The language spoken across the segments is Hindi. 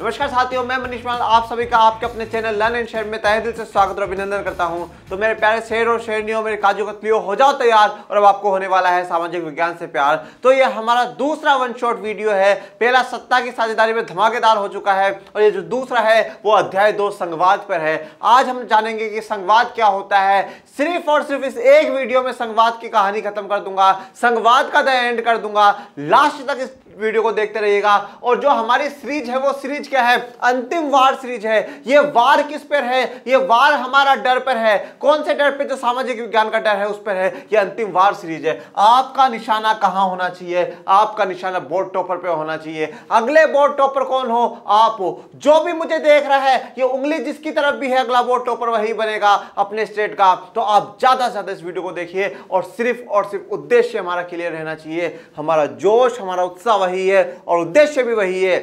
नमस्कार साथियों मैं मनीष माल आप सभी का आपके अपने चैनल लर्न एंड शेयर में तहे दिल से स्वागत और अभिनंदन करता हूं तो मेरे प्यारे शेर और शेरनियों मेरे काजू कतलियों हो जाओ तैयार और अब आपको होने वाला है सामाजिक विज्ञान से प्यार तो ये हमारा दूसरा वन शॉट वीडियो है पहला सत्ता की साझेदारी में धमाकेदार हो चुका है और ये जो दूसरा है वो अध्याय दो संघवाद पर है आज हम जानेंगे कि संघवाद क्या होता है सिर्फ और सिर्फ इस एक वीडियो में संघवाद की कहानी खत्म कर दूंगा संघवाद का द एंड कर दूंगा लास्ट तक इस वीडियो को देखते रहिएगा और जो हमारी सीरीज है वो सीरीज क्या है अंतिम वार सीरीज है ये वार किस पर है ये वार हमारा डर पर है कौन से डर पर जो सामाजिक विज्ञान का डर है उस पर है ये अंतिम वार सीरीज है आपका निशाना कहाँ होना चाहिए आपका निशाना बोर्ड टॉपर पर होना चाहिए अगले बोर्ड टॉपर कौन हो आप हो जो भी मुझे देख रहा है ये उंगली जिसकी तरफ भी है अगला बोर्ड टॉपर वही बनेगा अपने स्टेट का तो आप ज्यादा से ज्यादा इस वीडियो को देखिए और सिर्फ और सिर्फ उद्देश्य हमारा क्लियर रहना चाहिए हमारा जोश हमारा उत्साह वही है और उद्देश्य भी वही है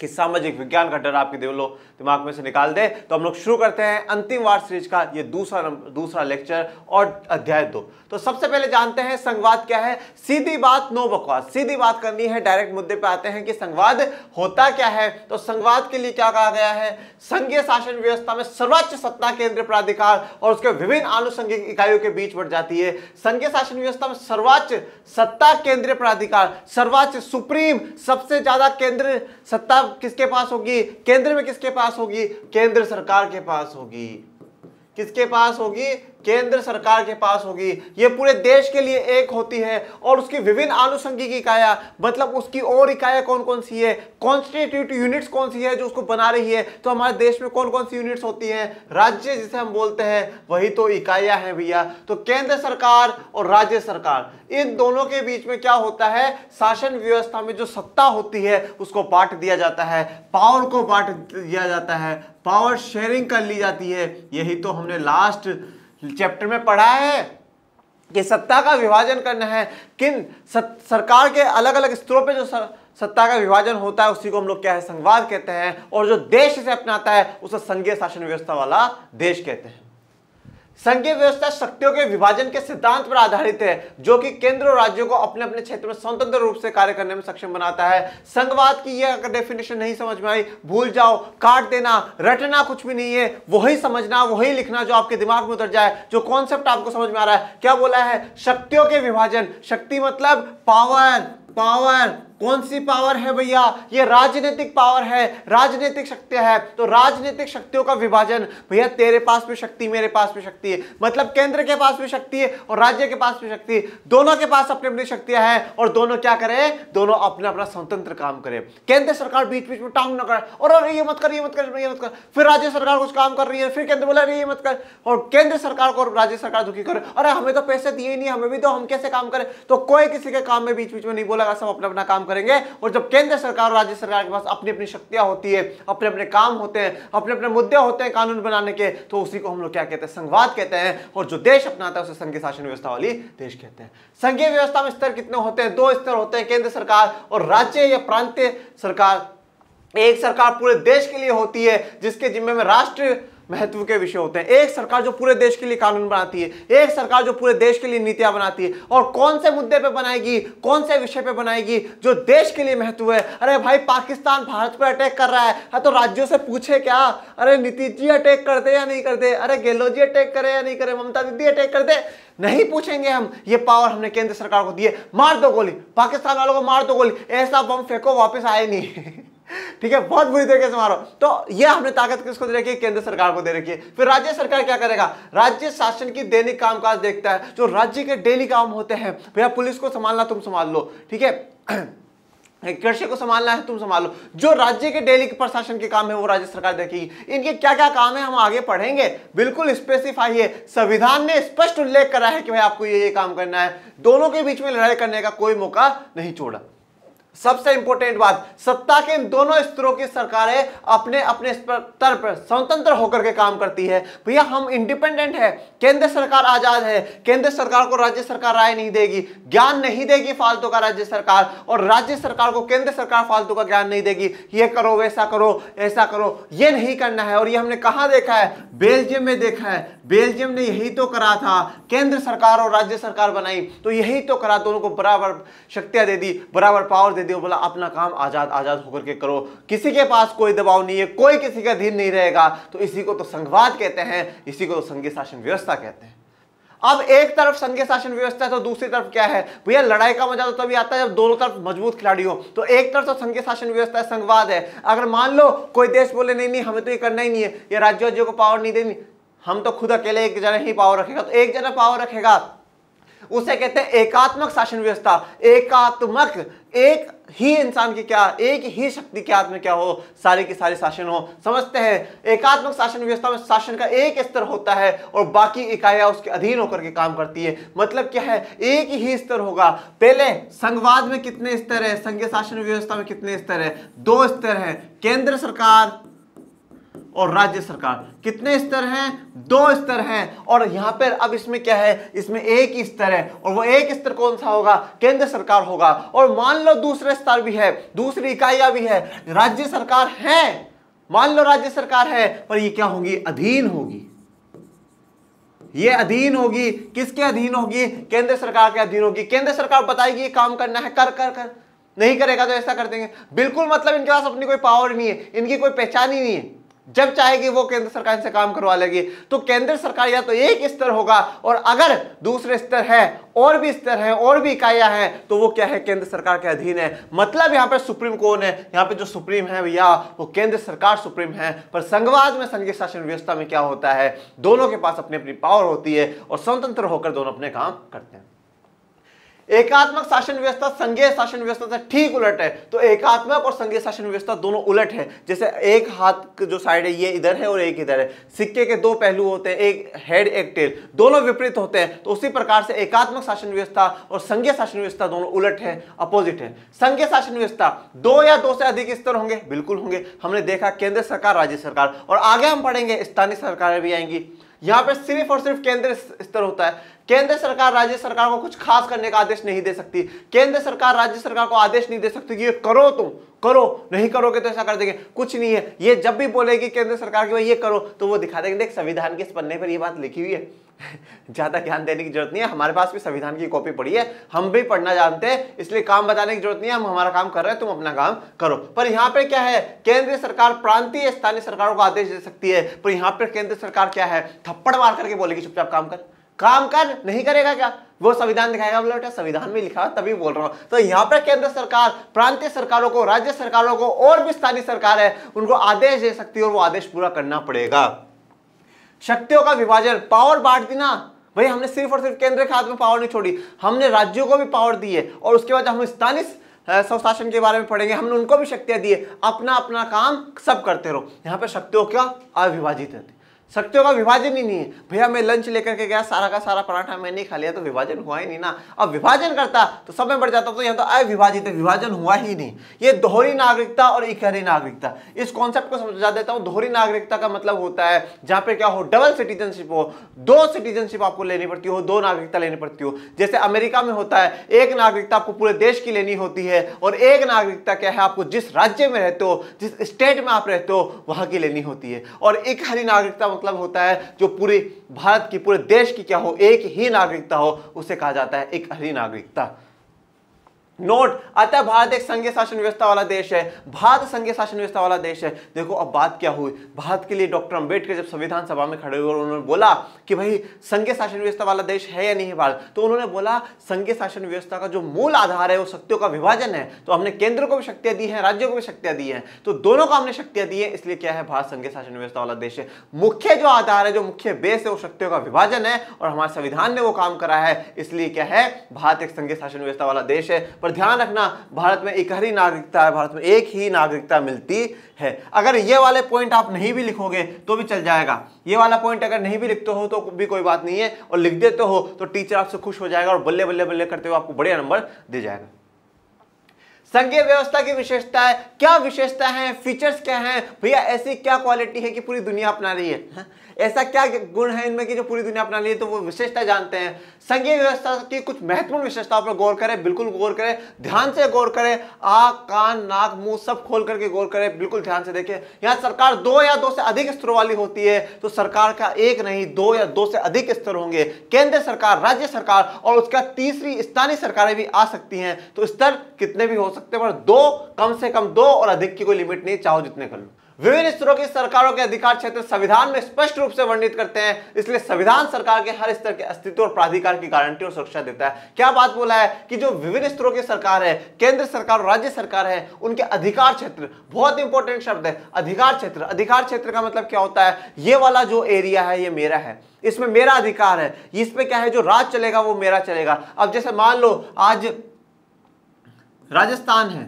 कि सामाजिक विज्ञान का डर आपके देवलो दिमाग में से निकाल दे तो हम लोग शुरू करते हैं अंतिम वार सीरीज का ये दूसरा दूसरा लेक्चर और अध्याय दो तो सबसे पहले जानते हैं संवाद क्या है सीधी बात नो बकवास सीधी बात करनी है डायरेक्ट मुद्दे पे आते हैं कि संवाद होता क्या है तो संवाद के लिए क्या कहा गया है संघीय शासन व्यवस्था में सर्वोच्च सत्ता केंद्र प्राधिकार और उसके विभिन्न आनुषंगिक इकाइयों के बीच बढ़ जाती है संघीय शासन व्यवस्था में सर्वोच्च सत्ता केंद्र प्राधिकार सर्वोच्च सुप्रीम सबसे ज्यादा केंद्र सत्ता किसके पास होगी केंद्र में किसके पास होगी केंद्र सरकार के पास होगी किसके पास होगी केंद्र सरकार के पास होगी ये पूरे देश के लिए एक होती है और उसकी विभिन्न आनुषंगिक इकाया मतलब उसकी और इकाया कौन कौन सी है कॉन्स्टिट्यूट यूनिट्स कौन सी है जो उसको बना रही है तो हमारे देश में कौन कौन सी यूनिट्स होती हैं राज्य जिसे हम बोलते हैं वही तो इकाया है भैया तो केंद्र सरकार और राज्य सरकार इन दोनों के बीच में क्या होता है शासन व्यवस्था में जो सत्ता होती है उसको बांट दिया जाता है पावर को बांट दिया जाता है पावर शेयरिंग कर ली जाती है यही तो हमने लास्ट चैप्टर में पढ़ा है कि सत्ता का विभाजन करना है किन सत, सरकार के अलग अलग स्तरों पे जो सर, सत्ता का विभाजन होता है उसी को हम लोग क्या है संघवाद कहते हैं और जो देश इसे अपनाता है उसे संघीय शासन व्यवस्था वाला देश कहते हैं संघीय व्यवस्था शक्तियों के विभाजन के सिद्धांत पर आधारित है जो कि केंद्र और राज्यों को अपने अपने क्षेत्र में स्वतंत्र रूप से कार्य करने में सक्षम बनाता है संघवाद की यह अगर डेफिनेशन नहीं समझ में आई भूल जाओ काट देना रटना कुछ भी नहीं है वही समझना वही लिखना जो आपके दिमाग में उतर जाए जो कॉन्सेप्ट आपको समझ में आ रहा है क्या बोला है शक्तियों के विभाजन शक्ति मतलब पावर पावर कौन सी पावर है भैया ये राजनीतिक पावर है राजनीतिक शक्ति है तो राजनीतिक शक्तियों का विभाजन भैया तेरे पास भी शक्ति मेरे पास भी शक्ति है मतलब केंद्र के पास भी शक्ति है और राज्य के पास भी शक्ति है दोनों के पास अपनी अपनी शक्तियां हैं और दोनों क्या करें दोनों अपना अपना स्वतंत्र काम करें केंद्र सरकार बीच बीच में टांग न कर और अरे ये मत कर ये मत कर ये मत कर फिर राज्य सरकार कुछ काम कर रही है फिर केंद्र बोला अरे ये मत कर और केंद्र सरकार को राज्य सरकार दुखी करे अरे हमें तो पैसे दिए नहीं हमें भी तो हम कैसे काम करें तो कोई किसी के काम में बीच बीच में नहीं बोला लगा सब अपना अपना काम करेंगे और जब केंद्र सरकार और राज्य सरकार के पास अपनी अपनी शक्तियां होती है अपने अपने काम होते हैं अपने अपने मुद्दे होते हैं कानून बनाने के तो उसी को हम लोग क्या कहते हैं संघवाद कहते हैं और जो देश अपनाता है उसे संघीय शासन व्यवस्था वाली देश कहते हैं संघीय व्यवस्था में स्तर कितने होते हैं दो स्तर होते हैं केंद्र सरकार और राज्य या प्रांतीय सरकार एक सरकार पूरे देश के लिए होती है जिसके जिम्मे में राष्ट्रीय महत्व के विषय होते हैं एक सरकार जो पूरे देश के लिए कानून बनाती है एक सरकार जो पूरे देश के लिए नीतियां बनाती है और कौन से मुद्दे पे बनाएगी कौन से विषय पे बनाएगी जो देश के लिए महत्व है अरे भाई पाकिस्तान भारत पर अटैक कर रहा है हाँ तो राज्यों से पूछे क्या अरे नीतीश जी अटैक करते या नहीं करते अरे गहलोत जी अटैक करे या नहीं करे ममता दीदी अटैक करते नहीं पूछेंगे हम ये पावर हमने केंद्र सरकार को दिए मार दो गोली पाकिस्तान वालों को मार दो गोली ऐसा बम फेंको वापस आए नहीं ठीक है बहुत बुरी तरीके से मारो तो यह हमने ताकत किसको दे रखी है केंद्र सरकार को दे रखी है फिर राज्य सरकार क्या करेगा राज्य शासन की दैनिक कामकाज देखता है जो राज्य के डेली काम होते हैं भैया पुलिस को संभालना तुम संभाल लो ठीक है कृषि को संभालना है तुम संभालो जो राज्य के डेली प्रशासन के काम है वो राज्य सरकार देखेगी इनके क्या क्या काम है हम आगे पढ़ेंगे बिल्कुल स्पेसिफाई है संविधान ने स्पष्ट उल्लेख करा है कि भाई आपको ये ये काम करना है दोनों के बीच में लड़ाई करने का कोई मौका नहीं छोड़ा सबसे इंपॉर्टेंट बात सत्ता के इन दोनों स्तरों की सरकारें अपने अपने स्तर पर स्वतंत्र होकर के काम करती है भैया हम इंडिपेंडेंट है केंद्र सरकार आजाद है केंद्र सरकार को राज्य सरकार राय नहीं देगी ज्ञान नहीं देगी फालतू का राज्य सरकार और राज्य सरकार को केंद्र सरकार फालतू का ज्ञान नहीं देगी ये करो वैसा करो ऐसा करो ये नहीं करना है और ये हमने कहा देखा है बेल्जियम में देखा है बेल्जियम ने यही तो करा था केंद्र सरकार और राज्य सरकार बनाई तो यही तो करा दोनों को बराबर शक्तियां दे दी बराबर पावर दे दे दिया बोला अपना काम आजाद आजाद होकर के करो किसी के पास कोई दबाव नहीं है कोई किसी का अधीन नहीं रहेगा तो इसी को तो संघवाद कहते हैं इसी को तो संघीय शासन व्यवस्था कहते हैं अब एक तरफ संघीय शासन व्यवस्था है तो दूसरी तरफ क्या है भैया लड़ाई का मजा तो तभी आता है जब दोनों तरफ मजबूत खिलाड़ी हो तो एक तरफ तो संघीय शासन व्यवस्था है संघवाद है अगर मान लो कोई देश बोले नहीं नहीं हमें तो ये करना ही नहीं है ये राज्य राज्यों को पावर नहीं देनी हम तो खुद अकेले एक जना ही पावर रखेगा तो एक जना पावर रखेगा उसे कहते हैं एकात्मक शासन व्यवस्था एकात्मक एक ही इंसान की क्या एक ही शक्ति के हाथ में क्या हो सारे के सारे शासन हो समझते हैं एकात्मक शासन व्यवस्था में शासन का एक स्तर होता है और बाकी इकाइयां उसके अधीन होकर के काम करती है मतलब क्या है एक ही स्तर होगा पहले संघवाद में कितने स्तर है संघीय शासन व्यवस्था में कितने स्तर है दो स्तर है केंद्र सरकार और राज्य सरकार कितने स्तर हैं दो स्तर हैं और यहां पर अब इसमें क्या है इसमें एक ही स्तर है और वो एक स्तर कौन सा होगा केंद्र सरकार होगा और मान लो दूसरे स्तर भी है दूसरी इकाइयां भी है राज्य सरकार है मान लो राज्य सरकार है पर ये क्या होगी अधीन होगी ये अधीन होगी किसके अधीन होगी केंद्र सरकार के अधीन होगी केंद्र सरकार बताएगी काम करना है कर कर कर नहीं करेगा तो ऐसा कर देंगे बिल्कुल मतलब इनके पास अपनी कोई पावर नहीं है इनकी कोई पहचान ही नहीं है जब चाहेगी वो केंद्र सरकार से काम करवा लेगी तो केंद्र सरकार या तो एक स्तर होगा और अगर दूसरे स्तर है और भी स्तर है और भी इकाइया है तो वो क्या है केंद्र सरकार के अधीन है मतलब यहाँ पर सुप्रीम कौन है यहाँ पे जो सुप्रीम है भैया वो केंद्र सरकार सुप्रीम है पर संघवाद में संघीय शासन व्यवस्था में क्या होता है दोनों के पास अपनी अपनी पावर होती है और स्वतंत्र होकर दोनों अपने काम करते हैं एकात्मक शासन व्यवस्था संघीय शासन व्यवस्था से ठीक उलट है तो एकात्मक और संघीय शासन व्यवस्था दोनों उलट है जैसे एक हाथ जो साइड है ये इधर है और एक इधर है सिक्के के दो पहलू होते हैं एक हेड एक टेल दोनों विपरीत होते हैं तो उसी प्रकार से एकात्मक शासन व्यवस्था और संघीय शासन व्यवस्था दोनों उलट है अपोजिट है संघीय शासन व्यवस्था दो या दो से अधिक स्तर होंगे बिल्कुल होंगे हमने देखा केंद्र सरकार राज्य सरकार और आगे हम पढ़ेंगे स्थानीय सरकारें भी आएंगी यहाँ पे सिर्फ और सिर्फ केंद्र स्तर होता है केंद्र सरकार राज्य सरकार को कुछ खास करने का आदेश नहीं दे सकती केंद्र सरकार राज्य सरकार को आदेश नहीं दे सकती कि ये करो तुम करो नहीं करोगे तो ऐसा कर देंगे कुछ नहीं है ये जब भी बोलेगी केंद्र सरकार की ये करो तो वो दिखा देंगे देख संविधान के पन्ने पर ये बात लिखी हुई है ज़्यादा ध्यान देने की जरूरत नहीं है हमारे पास भी संविधान की कॉपी पड़ी है हम भी पढ़ना जानते हैं इसलिए काम बताने की जरूरत नहीं है हम हमारा काम कर रहे हैं तुम अपना काम करो पर यहां पे क्या है केंद्र सरकार प्रांतीय स्थानीय सरकारों को आदेश दे सकती है पर यहां पर केंद्र सरकार क्या है थप्पड़ मार करके बोलेगी चुपचाप काम कर काम कर नहीं करेगा क्या वो संविधान दिखाएगा बोला बेटा संविधान में लिखा तभी बोल रहा हूं तो यहाँ पर केंद्र सरकार प्रांतीय सरकारों को राज्य सरकारों को और भी स्थानीय सरकार है उनको आदेश दे सकती है और वो आदेश पूरा करना पड़ेगा शक्तियों का विभाजन पावर बांट देना भाई हमने सिर्फ और सिर्फ केंद्र के हाथ में पावर नहीं छोड़ी हमने राज्यों को भी पावर दी है और उसके बाद हम स्थानीय स्वशासन के बारे में पढ़ेंगे हमने उनको भी शक्तियां दी है अपना अपना काम सब करते रहो यहाँ पर शक्तियों का अविभाजित है शक्तियों का विभाजन ही नहीं है भैया मैं लंच लेकर के गया सारा का सारा पराठा मैंने खा लिया तो विभाजन हुआ ही नहीं ना अब विभाजन करता तो सब में बढ़ जाता तो यहाँ तो अविभाजित है विभाजन हुआ ही नहीं ये दोहरी नागरिकता और इकहरी नागरिकता इस कॉन्सेप्ट को समझा देता हूँ दोहरी नागरिकता का मतलब होता है जहाँ पे क्या हो डबल सिटीजनशिप हो दो सिटीजनशिप आपको लेनी पड़ती हो दो नागरिकता लेनी पड़ती हो जैसे अमेरिका में होता है एक नागरिकता आपको पूरे देश की लेनी होती है और एक नागरिकता क्या है आपको जिस राज्य में रहते हो जिस स्टेट में आप रहते हो वहां की लेनी होती है और इकहरी नागरिकता मतलब मतलब होता है जो पूरे भारत की पूरे देश की क्या हो एक ही नागरिकता हो उसे कहा जाता है एक हरी नागरिकता नोट अतः भारत एक संघीय शासन व्यवस्था वाला देश है भारत संघीय शासन व्यवस्था वाला देश है देखो अब बात क्या हुई भारत के लिए डॉक्टर अंबेडकर जब संविधान सभा में खड़े हुए उन्होंने बोला कि भाई संघीय शासन व्यवस्था वाला देश है या नहीं है भारत तो उन्होंने बोला संघीय शासन व्यवस्था का जो मूल आधार है वो शक्तियों का विभाजन है तो हमने केंद्र को भी शक्तियां दी है राज्यों को भी शक्तियां दी है तो दोनों को हमने शक्तियां दी है इसलिए क्या है भारत संघीय शासन व्यवस्था वाला देश है मुख्य जो आधार है जो मुख्य बेस है वो शक्तियों का विभाजन है और हमारे संविधान ने वो काम करा है इसलिए क्या है भारत एक संघीय शासन व्यवस्था वाला देश है पर ध्यान रखना भारत में एक ही नागरिकता है भारत में एक ही नागरिकता मिलती है अगर ये वाले पॉइंट आप नहीं भी लिखोगे तो भी चल जाएगा ये वाला पॉइंट अगर नहीं भी लिखते हो तो भी कोई बात नहीं है और लिख देते हो तो टीचर आपसे खुश हो जाएगा और बल्ले बल्ले बल्ले करते हुए आपको बढ़िया नंबर दे जाएगा संघीय व्यवस्था की विशेषता है क्या विशेषता है फीचर्स क्या है भैया ऐसी क्या क्वालिटी है कि पूरी दुनिया अपना रही है हाँ? ऐसा क्या गुण है इनमें कि जो पूरी दुनिया अपना लिए तो वो विशेषता जानते हैं संघीय व्यवस्था की कुछ महत्वपूर्ण विशेषताओं पर गौर करें बिल्कुल गौर करें ध्यान से गौर करें आ कान नाक मुंह सब खोल करके गौर करें बिल्कुल ध्यान से देखें यहाँ सरकार दो या दो से अधिक स्तरों वाली होती है तो सरकार का एक नहीं दो या दो से अधिक स्तर होंगे केंद्र सरकार राज्य सरकार और उसका तीसरी स्थानीय सरकारें भी आ सकती हैं तो स्तर कितने भी हो सकते हैं पर दो कम से कम दो और अधिक की कोई लिमिट नहीं चाहो जितने कर लो विभिन्न स्तरों की सरकारों के अधिकार क्षेत्र संविधान में स्पष्ट रूप से वर्णित करते हैं इसलिए संविधान सरकार के हर स्तर के अस्तित्व और प्राधिकार की गारंटी और सुरक्षा देता है क्या बात बोला है कि जो विभिन्न स्तरों की सरकार है केंद्र सरकार और राज्य सरकार है उनके अधिकार क्षेत्र बहुत इंपॉर्टेंट शब्द है अधिकार क्षेत्र अधिकार क्षेत्र का मतलब क्या होता है ये वाला जो एरिया है ये मेरा है इसमें मेरा अधिकार है इसमें क्या है जो राज चलेगा वो मेरा चलेगा अब जैसे मान लो आज राजस्थान है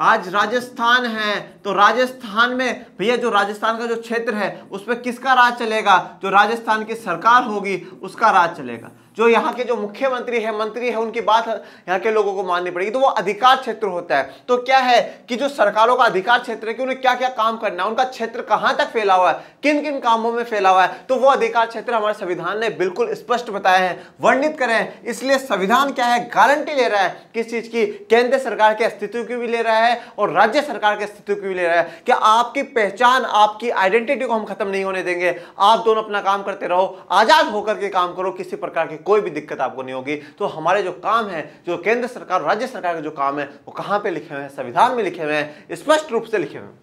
आज राजस्थान है तो राजस्थान में भैया जो राजस्थान का जो क्षेत्र है उस पर किसका राज चलेगा जो राजस्थान की सरकार होगी उसका राज चलेगा जो यहाँ के जो मुख्यमंत्री है मंत्री है उनकी बात यहाँ के लोगों को माननी पड़ेगी तो वो अधिकार क्षेत्र होता है तो क्या है कि जो सरकारों का अधिकार क्षेत्र है कि उन्हें क्या क्या काम करना है उनका क्षेत्र कहाँ तक फैला हुआ है किन किन कामों में फैला हुआ है तो वो अधिकार क्षेत्र हमारे संविधान ने बिल्कुल स्पष्ट बताया है वर्णित करे हैं इसलिए संविधान क्या है गारंटी ले रहा है किस चीज की केंद्र सरकार के अस्तित्व की भी ले रहा है और राज्य सरकार के अस्तित्व की भी ले रहा है कि आपकी पहचान आपकी आइडेंटिटी को हम खत्म नहीं होने देंगे आप दोनों अपना काम करते रहो आजाद होकर के काम करो किसी प्रकार के कोई भी दिक्कत आपको नहीं होगी तो हमारे जो काम है जो केंद्र सरकार राज्य सरकार के जो काम है वो कहाँ पर लिखे हुए हैं संविधान में लिखे हुए हैं स्पष्ट रूप से लिखे हुए हैं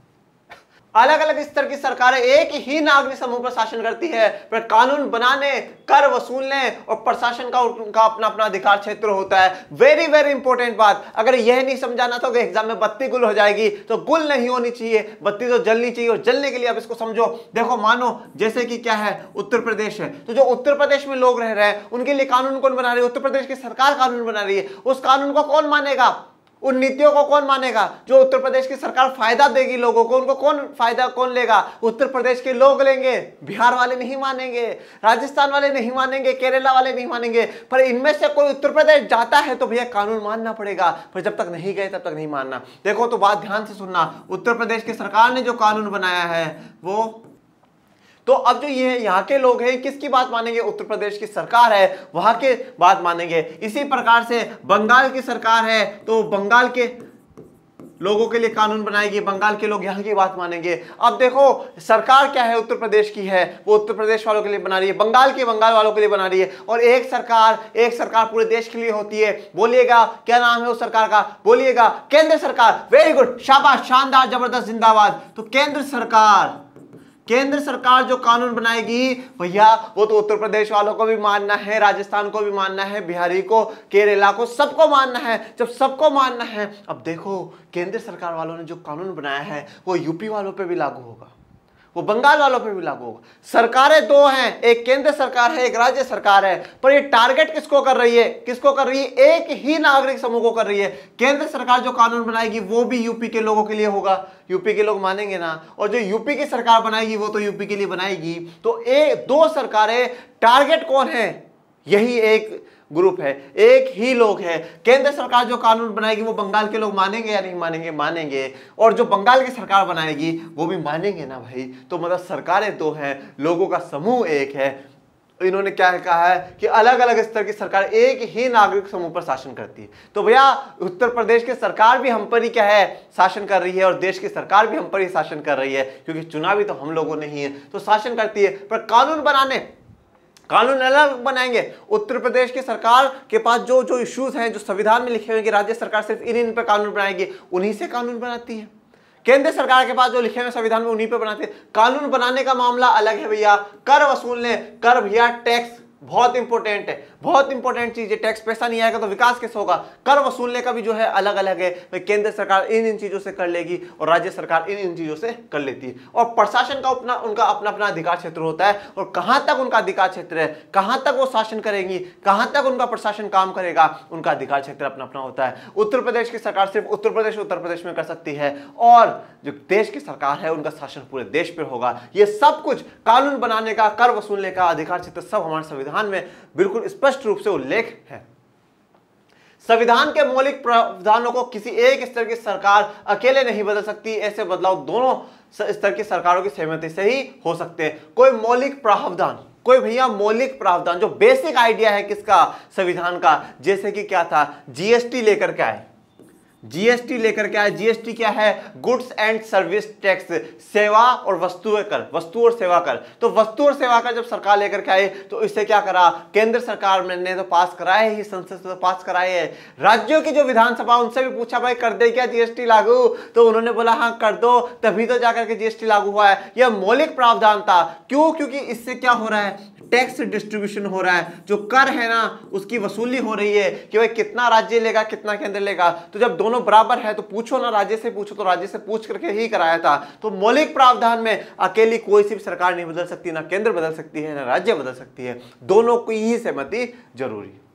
अलग अलग स्तर की सरकारें एक ही नागरिक समूह पर शासन करती है पर कानून बनाने कर वसूलने और प्रशासन का उनका अपना अपना अधिकार क्षेत्र होता है वेरी वेरी इंपॉर्टेंट बात अगर यह नहीं समझाना तो एग्जाम में बत्ती गुल हो जाएगी तो गुल नहीं होनी चाहिए बत्ती तो जलनी चाहिए और जलने के लिए आप इसको समझो देखो मानो जैसे कि क्या है उत्तर प्रदेश है तो जो उत्तर प्रदेश में लोग रह रहे हैं उनके लिए कानून कौन बना रही है उत्तर प्रदेश की सरकार कानून बना रही है उस कानून को कौन मानेगा उन नीतियों को कौन मानेगा जो उत्तर प्रदेश की सरकार फायदा देगी लोगों को उनको कौन फायदा कौन लेगा उत्तर प्रदेश के लोग लेंगे बिहार वाले नहीं मानेंगे राजस्थान वाले नहीं मानेंगे केरला वाले नहीं मानेंगे पर इनमें से कोई उत्तर प्रदेश जाता है तो भैया कानून मानना पड़ेगा पर जब तक नहीं गए तब तक नहीं मानना देखो तो बात ध्यान से सुनना उत्तर प्रदेश की सरकार ने जो कानून बनाया है वो तो अब जो ये यहाँ के लोग हैं किसकी बात मानेंगे उत्तर प्रदेश की सरकार है वहां के बात मानेंगे इसी प्रकार से बंगाल की सरकार है तो बंगाल के लोगों के लिए कानून बनाएगी बंगाल के लोग यहाँ की बात मानेंगे अब देखो सरकार क्या है उत्तर प्रदेश की है वो उत्तर प्रदेश वालों के लिए बना रही है बंगाल की बंगाल वालों के लिए बना रही है और एक सरकार एक सरकार पूरे देश के लिए होती है बोलिएगा क्या नाम है उस सरकार का बोलिएगा केंद्र सरकार वेरी गुड शाबाश शानदार जबरदस्त जिंदाबाद तो केंद्र सरकार केंद्र सरकार जो कानून बनाएगी भैया वो तो उत्तर प्रदेश वालों को भी मानना है राजस्थान को भी मानना है बिहारी को केरला को सबको मानना है जब सबको मानना है अब देखो केंद्र सरकार वालों ने जो कानून बनाया है वो यूपी वालों पर भी लागू होगा वो बंगाल वालों पे भी लागू होगा सरकारें दो हैं एक केंद्र सरकार है एक राज्य सरकार है पर ये टारगेट किसको कर रही है किसको कर रही है एक ही नागरिक समूह को कर रही है केंद्र सरकार जो कानून बनाएगी वो भी यूपी के लोगों के लिए होगा यूपी के लोग मानेंगे ना और जो यूपी की सरकार बनाएगी वो तो यूपी के लिए बनाएगी तो ए दो सरकारें टारगेट कौन है यही एक ग्रुप है एक ही लोग हैं केंद्र सरकार जो कानून बनाएगी वो बंगाल के लोग मानेंगे या नहीं मानेंगे मानेंगे और जो बंगाल की सरकार बनाएगी वो भी मानेंगे ना भाई तो मतलब सरकारें दो तो हैं लोगों का समूह एक है इन्होंने क्या है कहा है कि अलग अलग स्तर की सरकार एक ही नागरिक समूह पर शासन करती है तो भैया उत्तर प्रदेश की सरकार भी हम पर ही क्या है शासन कर रही है और देश की सरकार भी हम पर ही शासन कर रही है क्योंकि चुनावी तो हम लोगों ने ही है तो शासन करती है पर कानून बनाने कानून अलग बनाएंगे उत्तर प्रदेश की सरकार के पास जो जो इश्यूज हैं जो संविधान में लिखे हुए कि राज्य सरकार सिर्फ इन इन पर कानून बनाएगी उन्हीं से कानून बनाती है केंद्र सरकार के पास जो लिखे हुए संविधान में उन्हीं पर बनाते हैं कानून बनाने का मामला अलग है भैया कर वसूलने कर भैया टैक्स बहुत इंपॉर्टेंट है बहुत इंपॉर्टेंट चीज है टैक्स पैसा नहीं आएगा तो विकास कैसे होगा कर वसूलने का भी जो है अलग अलग है केंद्र सरकार इन इन चीजों से कर लेगी और राज्य सरकार इन इन चीजों से कर लेती है और प्रशासन का अपना उनका अपना अपना अधिकार क्षेत्र होता है और कहां तक उनका अधिकार क्षेत्र है कहां तक वो शासन करेंगी कहां तक उनका प्रशासन काम करेगा उनका अधिकार क्षेत्र अपना अपना होता है उत्तर प्रदेश की सरकार सिर्फ उत्तर प्रदेश उत्तर प्रदेश में कर सकती है और जो देश की सरकार है उनका शासन पूरे देश पर होगा यह सब कुछ कानून बनाने का कर वसूलने का अधिकार क्षेत्र सब हमारे संविधान में बिल्कुल स्पष्ट स्पष्ट रूप से उल्लेख है संविधान के मौलिक प्रावधानों को किसी एक स्तर की सरकार अकेले नहीं बदल सकती ऐसे बदलाव दोनों स्तर की सरकारों की सहमति से ही हो सकते हैं कोई मौलिक प्रावधान कोई भैया मौलिक प्रावधान जो बेसिक आइडिया है किसका संविधान का जैसे कि क्या था जीएसटी लेकर के आए जीएसटी लेकर के आए जीएसटी क्या है गुड्स एंड सर्विस टैक्स सेवा और वस्तु कर वस्तु और सेवा कर तो वस्तु और सेवा कर जब सरकार लेकर के आई तो इसे क्या करा केंद्र सरकार ने तो पास कराए ही संसद से तो पास कराए है राज्यों की जो विधानसभा उनसे भी पूछा भाई कर दे क्या जीएसटी लागू तो उन्होंने बोला हाँ कर दो तभी तो जाकर के जीएसटी लागू हुआ है यह मौलिक प्रावधान था क्यों क्योंकि इससे क्या हो रहा है टैक्स डिस्ट्रीब्यूशन हो रहा है जो कर है ना उसकी वसूली हो रही है कि भाई कितना राज्य लेगा कितना केंद्र लेगा तो जब दोनों बराबर है तो पूछो ना राज्य से पूछो तो राज्य से पूछ करके ही कराया था तो मौलिक प्रावधान में अकेली कोई सी भी सरकार नहीं बदल सकती ना केंद्र बदल सकती है ना राज्य बदल सकती है दोनों की ही सहमति जरूरी है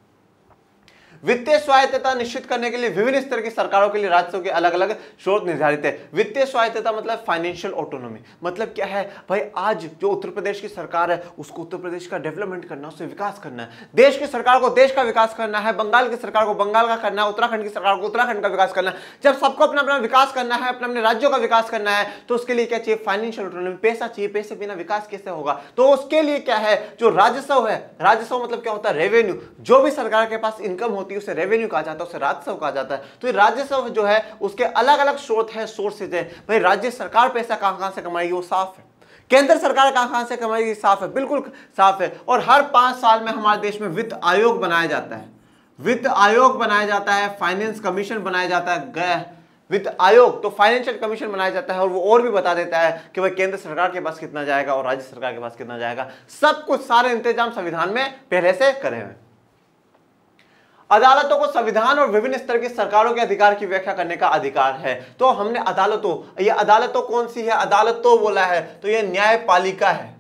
वित्तीय स्वायत्तता निश्चित करने के लिए विभिन्न स्तर की सरकारों के लिए राज्यों के अलग अलग स्रोत निर्धारित है वित्तीय स्वायत्तता मतलब फाइनेंशियल ऑटोनोमी मतलब क्या है भाई आज जो उत्तर प्रदेश की सरकार है उसको उत्तर प्रदेश का डेवलपमेंट करना उसे विकास करना है देश की सरकार को देश का विकास करना है बंगाल की सरकार को बंगाल का करना है उत्तराखंड की सरकार को उत्तराखंड का विकास करना है जब सबको अपना अपना विकास करना है अपने अपने राज्यों का विकास करना है तो उसके लिए क्या चाहिए फाइनेंशियल ऑटोनॉमी पैसा चाहिए पैसे बिना विकास कैसे होगा तो उसके लिए क्या है जो राजस्व है राजस्व मतलब क्या होता है रेवेन्यू जो भी सरकार के पास इनकम होती होती है उसे रेवेन्यू कहा जाता है उसे राजस्व कहा जाता है तो ये राजस्व जो है उसके अलग अलग स्रोत है सोर्सेज है भाई राज्य सरकार पैसा कहाँ कहाँ से कमाएगी वो साफ है केंद्र सरकार कहाँ कहाँ से कमाएगी साफ है बिल्कुल साफ है और हर पाँच साल में हमारे देश में वित्त आयोग बनाया जाता है वित्त आयोग बनाया जाता है फाइनेंस कमीशन बनाया जाता है वित्त आयोग तो फाइनेंशियल कमीशन बनाया जाता है और वो और भी बता देता है कि भाई केंद्र सरकार के पास कितना जाएगा और राज्य सरकार के पास कितना जाएगा सब कुछ सारे इंतजाम संविधान में पहले से करे हुए अदालतों को संविधान और विभिन्न स्तर की सरकारों के अधिकार की व्याख्या करने का अधिकार है तो हमने अदालतों ये अदालतों कौन सी है अदालतों तो बोला है तो ये न्यायपालिका है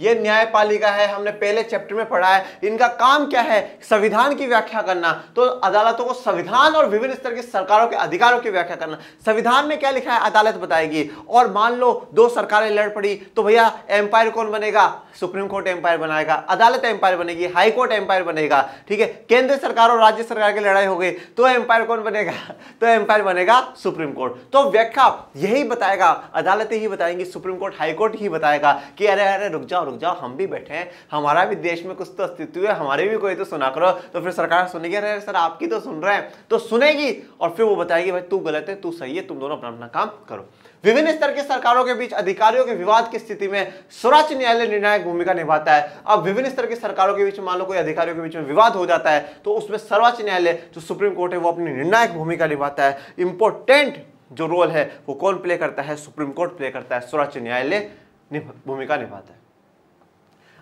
ये न्यायपालिका है हमने पहले चैप्टर में पढ़ा है इनका काम क्या है संविधान की व्याख्या करना तो अदालतों को संविधान और विभिन्न स्तर की सरकारों के अधिकारों की व्याख्या करना संविधान में क्या लिखा है अदालत बताएगी और मान लो दो सरकारें लड़ पड़ी तो भैया एम्पायर कौन बनेगा सुप्रीम कोर्ट एम्पायर बनाएगा अदालत एम्पायर बनेगी हाईकोर्ट एम्पायर बनेगा ठीक है केंद्र सरकार और राज्य सरकार की लड़ाई हो गई तो एम्पायर कौन बनेगा तो एम्पायर बनेगा सुप्रीम कोर्ट तो व्याख्या यही बताएगा अदालतें ही बताएंगी सुप्रीम कोर्ट हाईकोर्ट ही बताएगा कि अरे अरे रुक जाओ जाओ रुक जाओ हम भी बैठे हैं हमारा भी देश में कुछ तो अस्तित्व है हमारे भी कोई तो सुना करो तो फिर सरकार सुनेगी अरे सर आपकी तो सुन रहे हैं तो सुनेगी और फिर वो बताएगी भाई तू गलत है तू सही है तुम दोनों अपना अपना काम करो विभिन्न स्तर की सरकारों के बीच अधिकारियों के विवाद की स्थिति में सर्वोच्च न्यायालय निर्णायक भूमिका निभाता है अब विभिन्न स्तर की सरकारों के बीच मान लो कोई अधिकारियों के बीच में विवाद हो जाता है तो उसमें सर्वोच्च न्यायालय जो सुप्रीम कोर्ट है वो अपनी निर्णायक भूमिका निभाता है इंपोर्टेंट जो रोल है वो कौन प्ले करता है सुप्रीम कोर्ट प्ले करता है सर्वोच्च न्यायालय भूमिका निभाता है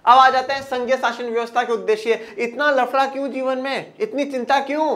अब आ जाते हैं संघीय शासन व्यवस्था के उद्देश्य इतना लफड़ा क्यों जीवन में इतनी चिंता क्यों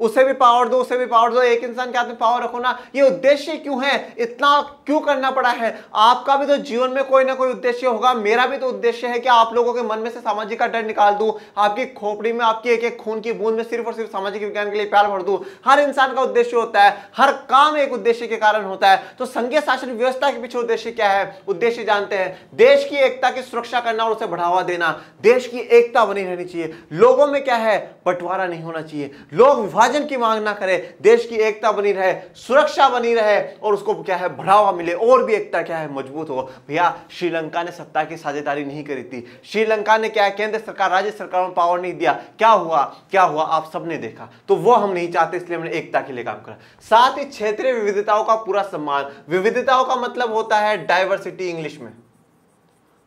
उसे भी पावर दो उसे भी पावर दो एक इंसान के हाथ में पावर रखो ना ये उद्देश्य क्यों है इतना क्यों करना पड़ा है आपका भी तो जीवन में कोई ना कोई उद्देश्य होगा मेरा भी तो उद्देश्य है कि आप लोगों के मन में से सामाजिक का डर निकाल दूं आपकी खोपड़ी में आपकी एक एक खून की बूंद में सिर्फ और सिर्फ सामाजिक विज्ञान के लिए प्यार भर दू हर इंसान का उद्देश्य होता है हर काम एक उद्देश्य के कारण होता है तो संघीय शासन व्यवस्था के पीछे उद्देश्य क्या है उद्देश्य जानते हैं देश की एकता की सुरक्षा करना और उसे बढ़ावा देना देश की एकता बनी रहनी चाहिए लोगों में क्या है बंटवारा नहीं होना चाहिए लोग विभाग विभाजन की मांग ना करें देश की एकता बनी रहे सुरक्षा बनी रहे और उसको क्या है बढ़ावा मिले और भी एकता क्या है मजबूत हो भैया श्रीलंका ने सत्ता की साझेदारी नहीं करी थी श्रीलंका ने क्या केंद्र सरकार राज्य सरकार में पावर नहीं दिया क्या हुआ क्या हुआ आप सबने देखा तो वो हम नहीं चाहते इसलिए हमने एकता के लिए काम करा साथ ही क्षेत्रीय विविधताओं का पूरा सम्मान विविधताओं का मतलब होता है डायवर्सिटी इंग्लिश में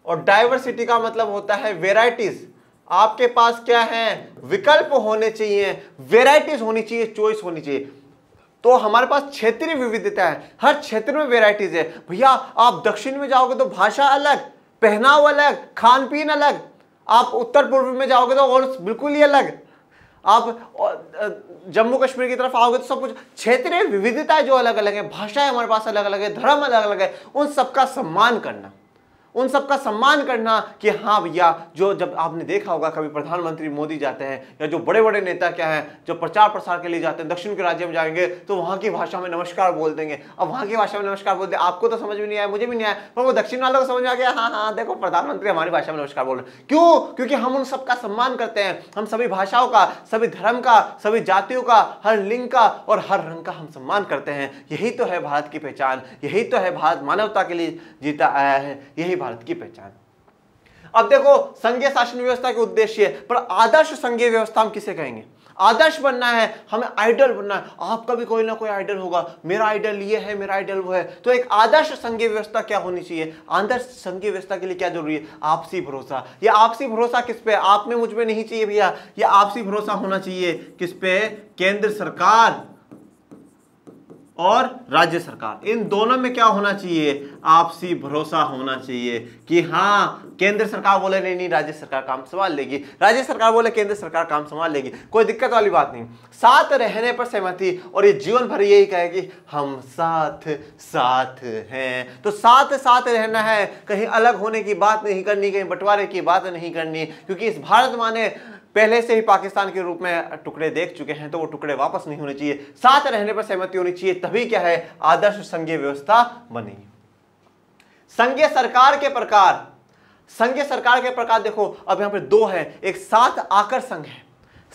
और डायवर्सिटी का मतलब होता है वेराइटीज़ आपके पास क्या है विकल्प होने चाहिए वेराइटीज होनी चाहिए चॉइस होनी चाहिए तो हमारे पास क्षेत्रीय विविधता है हर क्षेत्र में वेराइटीज है भैया आप दक्षिण में जाओगे तो भाषा अलग पहनाव अलग खान पीन अलग आप उत्तर पूर्व में जाओगे तो और बिल्कुल ही अलग आप जम्मू कश्मीर की तरफ आओगे तो सब कुछ क्षेत्रीय विविधता जो अलग अलग है भाषाएं हमारे पास अलग अलग है धर्म अलग अलग है उन सबका सम्मान करना उन सबका सम्मान करना कि हाँ भैया जो जब आपने देखा होगा कभी प्रधानमंत्री मोदी जाते हैं या जो बड़े बड़े नेता क्या हैं जो प्रचार प्रसार के लिए जाते हैं दक्षिण के राज्य में जाएंगे तो वहाँ की भाषा में नमस्कार बोल देंगे अब वहाँ की भाषा में नमस्कार बोल हैं आपको तो समझ में नहीं आया मुझे भी नहीं आया पर वो दक्षिण वालों को समझ में आ गया हाँ हाँ देखो प्रधानमंत्री हमारी भाषा में नमस्कार बोल रहे क्यों क्योंकि हम उन सबका सम्मान करते हैं हम सभी भाषाओं का सभी धर्म का सभी जातियों का हर लिंग का और हर रंग का हम सम्मान करते हैं यही तो है भारत की पहचान यही तो है भारत मानवता के लिए जीता आया है यही भारत की पहचान अब देखो संघीय शासन व्यवस्था के उद्देश्य है पर आदर्श संघीय व्यवस्था हम किसे कहेंगे आदर्श बनना है हमें आइडल बनना है आपका भी कोई ना कोई आइडल होगा मेरा आइडल ये है मेरा आइडल वो है तो एक आदर्श संघीय व्यवस्था क्या होनी चाहिए आदर्श संघीय व्यवस्था के लिए क्या जरूरी है आपसी भरोसा या आपसी भरोसा किस पे आप में मुझ में नहीं चाहिए भैया या आपसी भरोसा होना चाहिए किस पे केंद्र सरकार और राज्य सरकार इन दोनों में क्या होना चाहिए आपसी भरोसा होना चाहिए कि हाँ केंद्र सरकार बोले नहीं नहीं राज्य सरकार काम संभाल लेगी राज्य सरकार बोले केंद्र सरकार काम संभाल लेगी कोई दिक्कत वाली बात नहीं साथ रहने पर सहमति और ये जीवन भर यही कहेगी हम साथ साथ हैं तो साथ साथ रहना है कहीं अलग होने की बात नहीं करनी कहीं बंटवारे की बात नहीं करनी क्योंकि इस भारत माने पहले से ही पाकिस्तान के रूप में टुकड़े देख चुके हैं तो वो टुकड़े वापस नहीं होने चाहिए साथ रहने पर सहमति होनी चाहिए तभी क्या है आदर्श संघीय व्यवस्था बनी संघीय सरकार के प्रकार संघीय सरकार के प्रकार देखो अब यहां पर दो है एक साथ आकर संघ है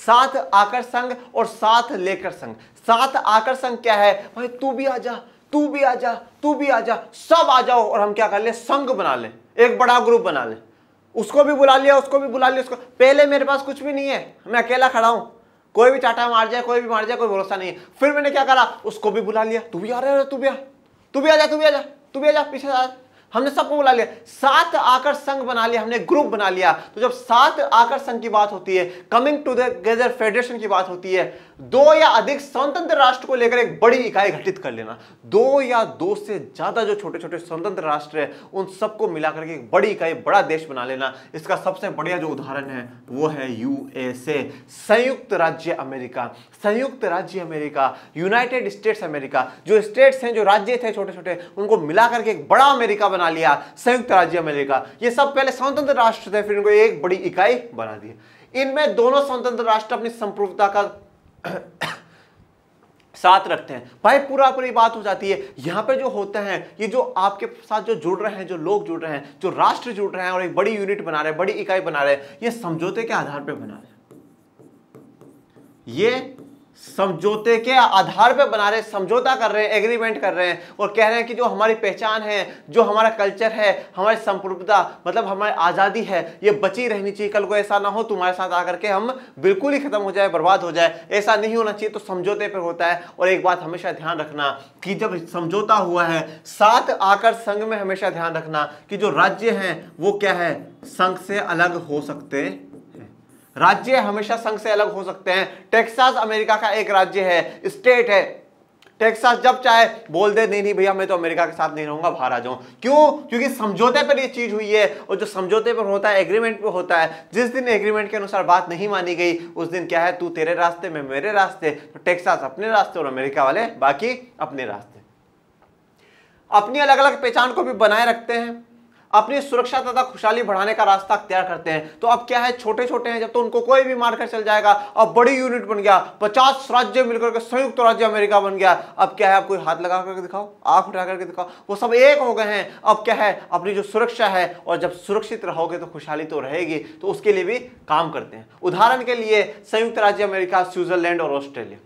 साथ आकर संघ और साथ लेकर संघ साथ आकर संघ क्या है भाई तू भी आ जा तू भी आ जा तू भी आ जा सब आ जाओ और हम क्या कर ले संघ बना ले एक बड़ा ग्रुप बना ले उसको भी बुला लिया उसको भी बुला लिया उसको पहले मेरे पास कुछ भी नहीं है मैं अकेला खड़ा हूँ कोई भी चाटा मार जाए कोई भी मार जाए कोई भरोसा नहीं है फिर मैंने क्या करा उसको भी बुला लिया तू भी आ रहे हो तू भी आ तू भी आ जा तू भी आ जा तू भी आ जा पीछे आ हमने सबको बुला लिया सात आकर संघ बना लिया हमने ग्रुप बना लिया तो जब सात आकर संघ की बात होती है coming together federation की बात होती है दो या अधिक स्वतंत्र राष्ट्र को लेकर एक बड़ी इकाई घटित कर लेना दो या दो से ज्यादा जो छोटे छोटे स्वतंत्र राष्ट्र है उन सबको मिलाकर के एक बड़ी इकाई बड़ा देश बना लेना इसका सबसे बढ़िया जो उदाहरण है वो है यूएसए संयुक्त राज्य अमेरिका संयुक्त राज्य अमेरिका यूनाइटेड स्टेट्स अमेरिका जो स्टेट्स हैं जो राज्य थे छोटे छोटे उनको मिलाकर के एक बड़ा अमेरिका बना लिया संयुक्त राज्य अमेरिका ये सब पहले स्वतंत्र राष्ट्र थे फिर इनको एक बड़ी इकाई बना दी इनमें दोनों स्वतंत्र राष्ट्र अपनी संप्रभुता का साथ रखते हैं भाई पूरा पूरी बात हो जाती है यहाँ पे जो होते हैं ये जो आपके साथ जो जुड़ रहे हैं जो लोग जुड़ रहे हैं जो राष्ट्र जुड़ रहे हैं और एक बड़ी यूनिट बना रहे हैं बड़ी इकाई बना रहे हैं ये समझौते के आधार पर बना रहे हैं ये समझौते के आधार पर बना रहे समझौता कर रहे हैं एग्रीमेंट कर रहे हैं और कह रहे हैं कि जो हमारी पहचान है जो हमारा कल्चर है हमारी संप्रभुता मतलब हमारी आज़ादी है ये बची रहनी चाहिए कल को ऐसा ना हो तुम्हारे साथ आकर के हम बिल्कुल ही खत्म हो जाए बर्बाद हो जाए ऐसा नहीं होना चाहिए तो समझौते पर होता है और एक बात हमेशा ध्यान रखना कि जब समझौता हुआ है साथ आकर संघ में हमेशा ध्यान रखना कि जो राज्य हैं वो क्या है संघ से अलग हो सकते राज्य हमेशा संघ से अलग हो सकते हैं टेक्सास अमेरिका का एक राज्य है स्टेट है टेक्सास जब चाहे बोल दे नहीं नहीं भैया मैं तो अमेरिका के साथ नहीं रहूंगा बाहर आ जाऊं क्यों क्योंकि समझौते पर ये चीज हुई है और जो समझौते पर होता है एग्रीमेंट पर होता है जिस दिन एग्रीमेंट के अनुसार बात नहीं मानी गई उस दिन क्या है तू तेरे रास्ते में मेरे रास्ते तो टेक्सास अपने रास्ते और अमेरिका वाले बाकी अपने रास्ते अपनी अलग अलग पहचान को भी बनाए रखते हैं अपनी सुरक्षा तथा खुशहाली बढ़ाने का रास्ता अख्तियार करते हैं तो अब क्या है छोटे छोटे हैं जब तो उनको कोई भी मारकर चल जाएगा अब बड़ी यूनिट बन गया पचास राज्य मिलकर के संयुक्त राज्य अमेरिका बन गया अब क्या है आप कोई हाथ लगा करके दिखाओ आंख उठा करके दिखाओ वो सब एक हो गए हैं अब क्या है अपनी जो सुरक्षा है और जब सुरक्षित रहोगे तो खुशहाली तो रहेगी तो उसके लिए भी काम करते हैं उदाहरण के लिए संयुक्त राज्य अमेरिका स्विट्जरलैंड और ऑस्ट्रेलिया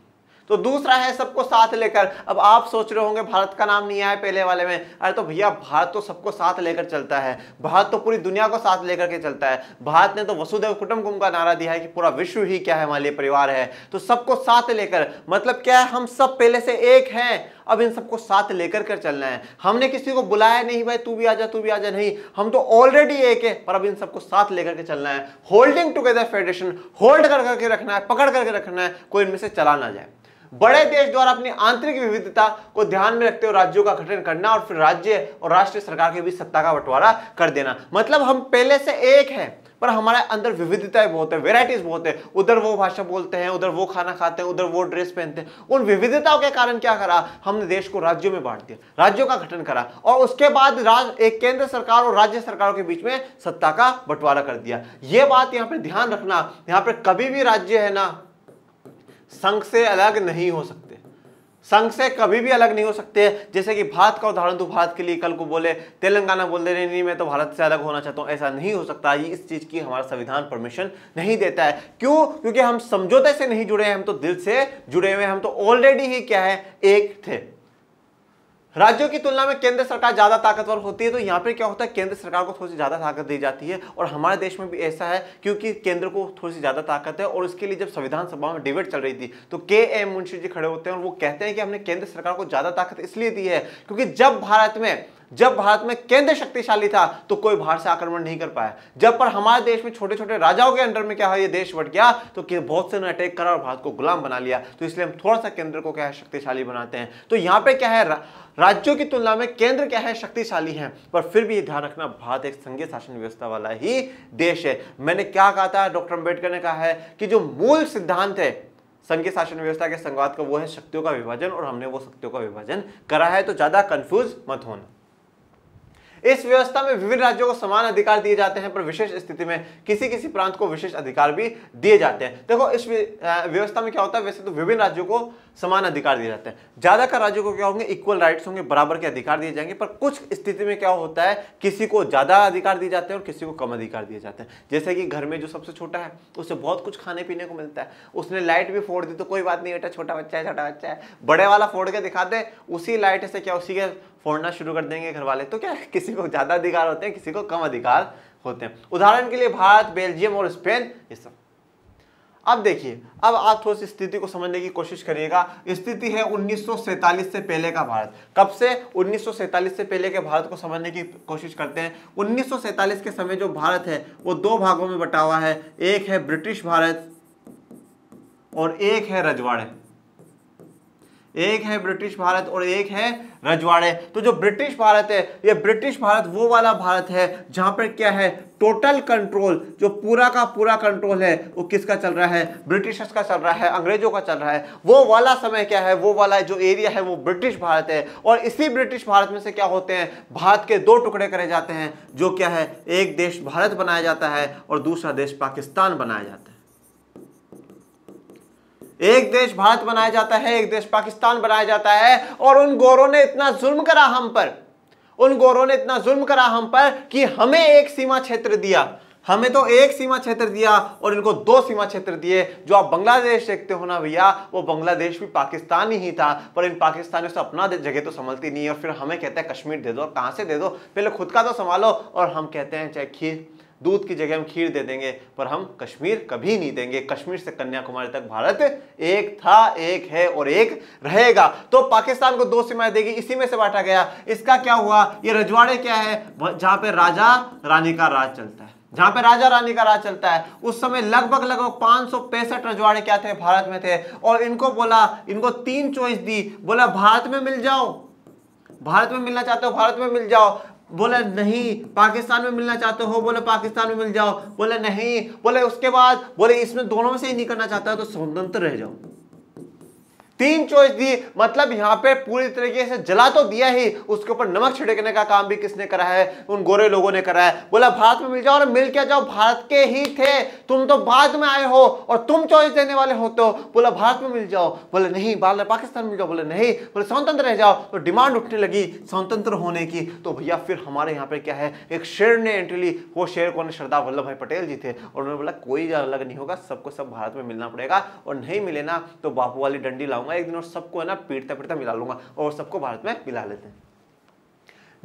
तो दूसरा है सबको साथ लेकर अब आप सोच रहे होंगे भारत का नाम नहीं आया पहले वाले में अरे तो भैया भारत तो सबको साथ लेकर चलता है भारत तो पूरी दुनिया को साथ लेकर के चलता है भारत ने तो वसुदेव कुटुम्बकम का नारा दिया है कि पूरा विश्व ही क्या है हमारे लिए परिवार है तो सबको साथ लेकर मतलब क्या है हम सब पहले से एक हैं अब इन सबको साथ लेकर कर चलना है हमने किसी को बुलाया नहीं भाई तू भी आ जा तू भी आ जा नहीं हम तो ऑलरेडी एक है पर अब इन सबको साथ लेकर के चलना है होल्डिंग टुगेदर फेडरेशन होल्ड करके रखना है पकड़ करके रखना है कोई इनमें से चला ना जाए बड़े देश द्वारा अपनी आंतरिक विविधता को ध्यान में रखते हुए राज्यों का गठन करना और फिर राज्य और राष्ट्रीय सरकार के बीच सत्ता का बंटवारा कर देना मतलब हम पहले से एक हैं पर हमारे अंदर विविधताएं बहुत है वेराइटीज बहुत है उधर वो भाषा बोलते हैं उधर वो खाना खाते हैं उधर वो ड्रेस पहनते हैं उन विविधताओं के कारण क्या करा हमने देश को राज्यों में बांट दिया राज्यों का गठन करा और उसके बाद राज एक केंद्र सरकार और राज्य सरकारों के बीच में सत्ता का बंटवारा कर दिया ये बात यहाँ पर ध्यान रखना यहाँ पर कभी भी राज्य है ना संघ से अलग नहीं हो सकते संघ से कभी भी अलग नहीं हो सकते जैसे कि भारत का उदाहरण तो भारत के लिए कल को बोले तेलंगाना बोल दे नहीं मैं तो भारत से अलग होना चाहता हूँ ऐसा नहीं हो सकता ये इस चीज़ की हमारा संविधान परमिशन नहीं देता है क्यों क्योंकि हम समझौते से नहीं जुड़े हैं हम तो दिल से जुड़े हुए हैं हम तो ऑलरेडी ही क्या है एक थे राज्यों की तुलना में केंद्र सरकार ज़्यादा ताकतवर होती है तो यहाँ पर क्या होता है केंद्र सरकार को थोड़ी सी ज़्यादा ताकत दी जाती है और हमारे देश में भी ऐसा है क्योंकि केंद्र को थोड़ी सी ज़्यादा ताकत है और उसके लिए जब संविधान सभा में डिबेट चल रही थी तो के एम मुंशी जी खड़े होते हैं और वो कहते हैं कि हमने केंद्र सरकार को ज़्यादा ताकत इसलिए दी है क्योंकि जब भारत में जब भारत में केंद्र शक्तिशाली था तो कोई बाहर से आक्रमण नहीं कर पाया जब पर हमारे देश में छोटे छोटे राजाओं के अंडर में क्या है ये देश बढ़ गया तो बहुत से ने अटैक करा और भारत को गुलाम बना लिया तो इसलिए हम थोड़ा सा केंद्र को क्या है शक्तिशाली बनाते हैं तो यहाँ पे क्या है राज्यों की तुलना में केंद्र क्या है शक्तिशाली है पर फिर भी ध्यान रखना भारत एक संघीय शासन व्यवस्था वाला ही देश है मैंने क्या कहा था डॉक्टर अंबेडकर ने कहा है कि जो मूल सिद्धांत है संघीय शासन व्यवस्था के संवाद का वो है शक्तियों का विभाजन और हमने वो शक्तियों का विभाजन करा है तो ज्यादा कंफ्यूज मत होना इस व्यवस्था में विभिन्न राज्यों को समान अधिकार दिए जाते हैं पर विशेष स्थिति में किसी किसी प्रांत को विशेष अधिकार भी दिए जाते हैं देखो इस व्यवस्था में क्या होता है वैसे तो विभिन्न राज्यों को समान अधिकार दिए जाते हैं का राज्यों को क्या होंगे इक्वल राइट्स होंगे बराबर के अधिकार दिए जाएंगे पर कुछ स्थिति में क्या होता है किसी को ज़्यादा अधिकार दिए जाते हैं और किसी को कम अधिकार दिए जाते हैं जैसे कि घर में जो सबसे छोटा है उसे बहुत कुछ खाने पीने को मिलता है उसने लाइट भी फोड़ दी तो कोई बात नहीं बेटा छोटा बच्चा है छोटा बच्चा है बड़े वाला फोड़ के दिखा दे उसी लाइट से क्या उसी के फोड़ना शुरू कर देंगे घर वाले तो क्या किसी को ज़्यादा अधिकार होते हैं किसी को कम अधिकार होते हैं उदाहरण के लिए भारत बेल्जियम और स्पेन ये सब अब देखिए अब आप थोड़ी सी स्थिति को समझने की कोशिश करिएगा स्थिति है 1947 से पहले का भारत कब से 1947 से पहले के भारत को समझने की कोशिश करते हैं 1947 के समय जो भारत है वो दो भागों में बटा हुआ है एक है ब्रिटिश भारत और एक है रजवाड़े एक है ब्रिटिश भारत और एक है रजवाड़े तो जो ब्रिटिश भारत है ये ब्रिटिश भारत वो वाला भारत है जहाँ पर क्या है टोटल कंट्रोल जो पूरा का पूरा कंट्रोल है वो किसका चल रहा है ब्रिटिशर्स का चल रहा है अंग्रेजों का चल रहा है वो वाला समय क्या है वो वाला जो एरिया है वो ब्रिटिश भारत है और इसी ब्रिटिश भारत में से क्या होते हैं भारत के दो टुकड़े करे जाते हैं जो क्या है एक देश भारत बनाया जाता है और दूसरा देश पाकिस्तान बनाया जाता है एक देश भारत बनाया जाता है एक देश पाकिस्तान बनाया जाता है और उन गोरों ने इतना जुल्म करा हम पर उन गोरों ने इतना जुल्म करा हम पर कि हमें एक सीमा क्षेत्र दिया हमें तो एक सीमा क्षेत्र दिया और इनको दो सीमा क्षेत्र दिए जो आप बांग्लादेश देखते हो ना भैया वो बांग्लादेश भी पाकिस्तान ही था पर इन पाकिस्तानियों से अपना जगह तो संभलती नहीं है और फिर हमें कहते हैं कश्मीर दे दो कहां कहाँ से दे दो पहले खुद का तो संभालो और हम कहते हैं खीर दूध की जगह हम खीर दे देंगे पर हम कश्मीर कभी नहीं देंगे कश्मीर से कन्याकुमारी तक भारत एक था एक है और एक रहेगा तो पाकिस्तान को दो सीमाएं देगी इसी में से बांटा गया इसका क्या हुआ ये रजवाड़े क्या है जहां पर राजा रानी का राज चलता है जहां पे राजा रानी का राज चलता है उस समय लगभग लगभग पांच सौ पैंसठ रजवाड़े क्या थे भारत में थे और इनको बोला इनको तीन चॉइस दी बोला भारत में मिल जाओ भारत में मिलना चाहते हो भारत में मिल जाओ बोले नहीं पाकिस्तान में मिलना चाहते हो बोले पाकिस्तान में मिल जाओ बोले नहीं बोले उसके बाद बोले इसमें दोनों में से ही नहीं करना चाहता है तो स्वतंत्र रह जाओ तीन चॉइस दी मतलब यहाँ पे पूरी तरीके से जला तो दिया ही उसके ऊपर नमक छिड़कने का काम भी किसने करा है उन गोरे लोगों ने करा है बोला भारत में मिल जाओ और मिल के जाओ भारत के ही थे तुम तो बाद में आए हो और तुम चॉइस देने वाले हो तो बोला भारत में मिल जाओ बोले नहीं बाद में पाकिस्तान मिल जाओ बोले नहीं बोले स्वतंत्र रह जाओ तो डिमांड उठने लगी स्वतंत्र होने की तो भैया फिर हमारे यहाँ पे क्या है एक शेर ने एंट्री ली वो शेर कौन सरदार वल्लभ भाई पटेल जी थे और उन्होंने बोला कोई अलग नहीं होगा सबको सब भारत में मिलना पड़ेगा और नहीं मिले ना तो बापू वाली डंडी लाऊंगा बनाऊंगा एक दिन और सबको है ना पीटता पीटता मिला लूंगा और सबको भारत में मिला लेते हैं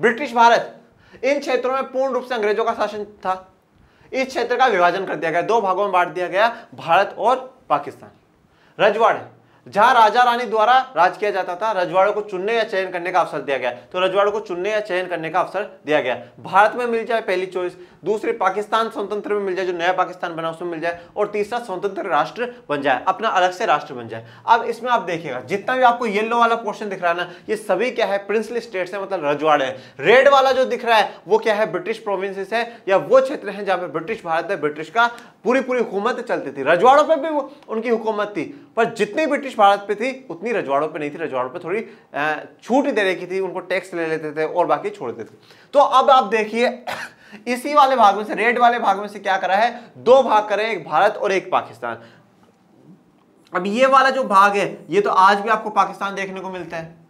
ब्रिटिश भारत इन क्षेत्रों में पूर्ण रूप से अंग्रेजों का शासन था इस क्षेत्र का विभाजन कर दिया गया दो भागों में बांट दिया गया भारत और पाकिस्तान रजवाड़ जहां राजा रानी द्वारा राज किया जाता था रजवाड़ों को चुनने या चयन करने का अवसर दिया गया तो रजवाड़ों को चुनने या चयन करने का अवसर दिया गया भारत में मिल जाए पहली चॉइस दूसरे पाकिस्तान स्वतंत्र में मिल जाए जो नया पाकिस्तान बना उसमें मिल जाए और तीसरा स्वतंत्र राष्ट्र बन जाए अपना अलग से राष्ट्र बन जाए अब इसमें आप देखिएगा जितना भी आपको येलो वाला पोर्शन दिख रहा है ना ये सभी क्या है प्रिंसली स्टेट है मतलब रजवाड़े रेड वाला जो दिख रहा है वो क्या है ब्रिटिश प्रोविंस है या वो क्षेत्र है जहां पर ब्रिटिश भारत है ब्रिटिश का पूरी पूरी हुकूमत चलती थी रजवाड़ों पर भी उनकी हुकूमत थी पर जितनी ब्रिटिश भारत पे थी उतनी रजवाड़ों पे नहीं थी रजवाड़ों पे थोड़ी छूट दे रही थी उनको टैक्स ले लेते थे और बाकी छोड़ देते थे तो अब आप देखिए इसी वाले भाग में से रेड वाले भाग में से क्या करा है दो भाग करें एक भारत और एक पाकिस्तान अब ये वाला जो भाग है ये तो आज भी आपको पाकिस्तान देखने को मिलता है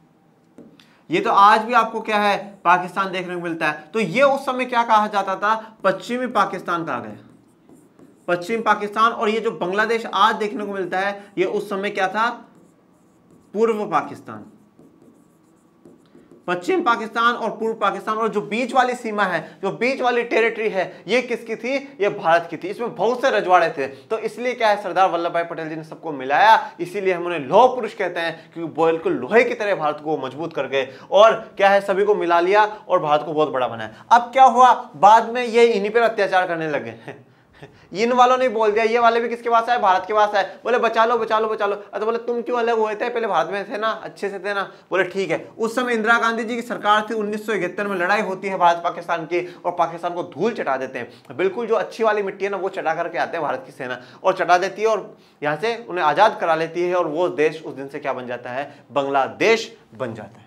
ये तो आज भी आपको क्या है पाकिस्तान देखने को मिलता है तो ये उस समय क्या कहा जाता था पश्चिमी पाकिस्तान कहा गया पश्चिम पाकिस्तान और ये जो बांग्लादेश आज देखने को मिलता है ये उस समय क्या था पूर्व पाकिस्तान पश्चिम पाकिस्तान और पूर्व पाकिस्तान और जो बीच वाली सीमा है जो बीच वाली टेरिटरी है ये किसकी थी ये भारत की थी इसमें बहुत से रजवाड़े थे तो इसलिए क्या है सरदार वल्लभ भाई पटेल जी ने सबको मिलाया इसीलिए हम उन्हें लोह पुरुष कहते हैं क्योंकि बोयल लोहे की तरह भारत को मजबूत कर गए और क्या है सभी को मिला लिया और भारत को बहुत बड़ा बनाया अब क्या हुआ बाद में ये इन्हीं पर अत्याचार करने लगे इन वालों ने बोल दिया ये वाले भी किसके पास आए भारत के पास आए बोले बचा लो बचा लो बचा लो अच्छा बोले तुम क्यों अलग हुए थे पहले भारत में थे ना अच्छे से थे ना बोले ठीक है उस समय इंदिरा गांधी जी की सरकार थी उन्नीस में लड़ाई होती है भारत पाकिस्तान की और पाकिस्तान को धूल चटा देते हैं बिल्कुल जो अच्छी वाली मिट्टी है ना वो चटा करके आते हैं भारत की सेना और चटा देती है और यहाँ से उन्हें आज़ाद करा लेती है और वो देश उस दिन से क्या बन जाता है बांग्लादेश बन जाता है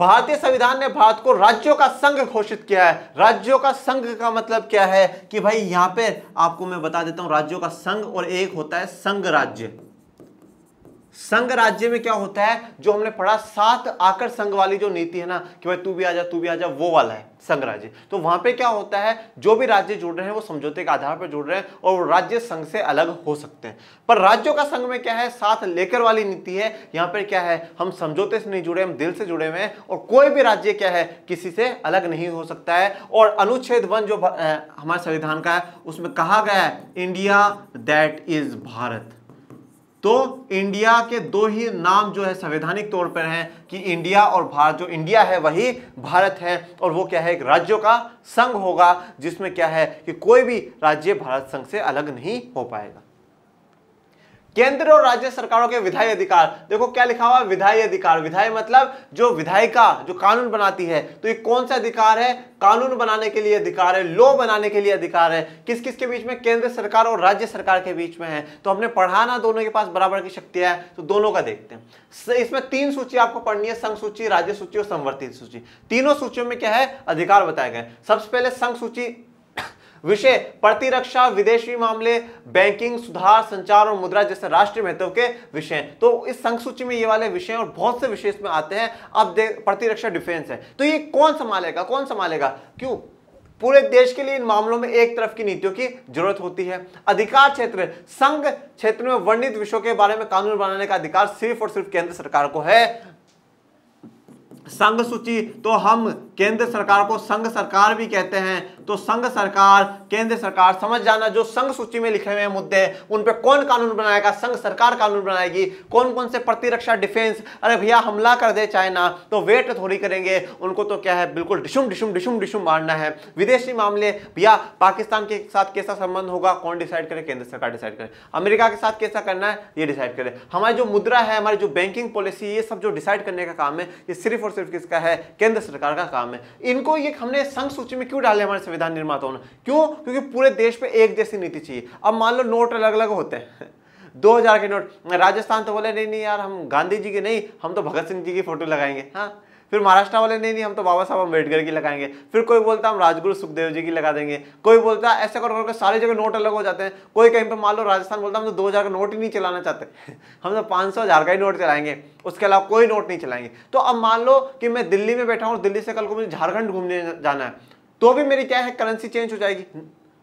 भारतीय संविधान ने भारत को राज्यों का संघ घोषित किया है राज्यों का संघ का मतलब क्या है कि भाई यहां पे आपको मैं बता देता हूं राज्यों का संघ और एक होता है संघ राज्य संघ राज्य में क्या होता है जो हमने पढ़ा सात आकर संघ वाली जो नीति है ना कि भाई तू भी आ जा तू भी आ जा वो वाला है संघ राज्य तो वहां पे क्या होता है जो भी राज्य जुड़ रहे हैं वो समझौते के आधार पर जुड़ रहे हैं और राज्य संघ से अलग हो सकते हैं पर राज्यों का संघ में क्या है साथ लेकर वाली नीति है यहां पर क्या है हम समझौते से नहीं जुड़े हम दिल से जुड़े हुए हैं और कोई भी राज्य क्या है किसी से अलग नहीं हो सकता है और अनुच्छेद वन जो हमारे संविधान का है उसमें कहा गया है इंडिया दैट इज भारत तो इंडिया के दो ही नाम जो है संवैधानिक तौर पर हैं कि इंडिया और भारत जो इंडिया है वही भारत है और वो क्या है एक राज्यों का संघ होगा जिसमें क्या है कि कोई भी राज्य भारत संघ से अलग नहीं हो पाएगा केंद्र और राज्य सरकारों के विधायी अधिकार देखो क्या लिखा हुआ विधायी अधिकार विधायी मतलब जो विधायिका जो कानून बनाती है तो ये कौन सा अधिकार है कानून बनाने के लिए अधिकार है लॉ बनाने के लिए अधिकार है किस किस के बीच में केंद्र सरकार और राज्य सरकार के बीच में है तो हमने पढ़ाना दोनों के पास बराबर की शक्ति है तो दोनों का देखते हैं इसमें तीन सूची आपको पढ़नी है संघ सूची राज्य सूची और संवर्तित सूची तीनों सूचियों में क्या है अधिकार बताए गए सबसे पहले संघ सूची विषय प्रतिरक्षा विदेशी मामले बैंकिंग सुधार संचार और मुद्रा जैसे राष्ट्रीय महत्व के विषय तो इस संघ सूची में ये वाले विषय और बहुत से विषय इसमें आते हैं अब प्रतिरक्षा डिफेंस है तो ये कौन संभालेगा कौन संभालेगा क्यों पूरे देश के लिए इन मामलों में एक तरफ की नीतियों की जरूरत होती है अधिकार क्षेत्र संघ क्षेत्र में वर्णित विषयों के बारे में कानून बनाने का अधिकार सिर्फ और सिर्फ केंद्र सरकार को है संघ सूची तो हम केंद्र सरकार को संघ सरकार भी कहते हैं तो संघ सरकार केंद्र सरकार समझ जाना जो संघ सूची में लिखे हुए मुद्दे उन पर कौन कानून बनाएगा संघ सरकार कानून बनाएगी कौन कौन से प्रतिरक्षा डिफेंस अरे भैया हमला कर दे चाइना तो वेट थोड़ी करेंगे उनको तो क्या है बिल्कुल डिशुम डिशुम डिशुम डिशुम मारना है विदेशी मामले भैया पाकिस्तान के साथ कैसा संबंध होगा कौन डिसाइड करे केंद्र सरकार डिसाइड करे अमेरिका के साथ कैसा करना है ये डिसाइड करे हमारी जो मुद्रा है हमारी जो बैंकिंग पॉलिसी ये सब जो डिसाइड करने का काम है ये सिर्फ और सिर्फ किसका है केंद्र सरकार का काम है इनको ये हमने संघ सूची में क्यों डाले हमारे संविधान निर्माताओं ने क्यों क्योंकि पूरे देश पर एक जैसी नीति चाहिए अब मान लो नोट अलग अलग होते हैं 2000 के नोट राजस्थान तो बोले नहीं नहीं यार हम गांधी जी के नहीं हम तो भगत सिंह जी की फोटो लगाएंगे हाँ फिर महाराष्ट्र वाले नहीं नहीं हम तो बाबा साहब अम्बेडकर की लगाएंगे फिर कोई बोलता हम राजगुरु सुखदेव जी की लगा देंगे कोई बोलता ऐसा कर करके सारी जगह नोट अलग हो जाते हैं कोई कहीं पर मान लो राजस्थान बोलता हम तो दो हज़ार का नोट ही नहीं चलाना चाहते हम तो पाँच सौ हज़ार का ही नोट चलाएंगे उसके अलावा कोई नोट नहीं चलाएंगे तो अब मान लो कि मैं दिल्ली में बैठा हूँ दिल्ली से कल को मुझे झारखंड घूमने जाना है तो भी मेरी क्या है करेंसी चेंज हो जाएगी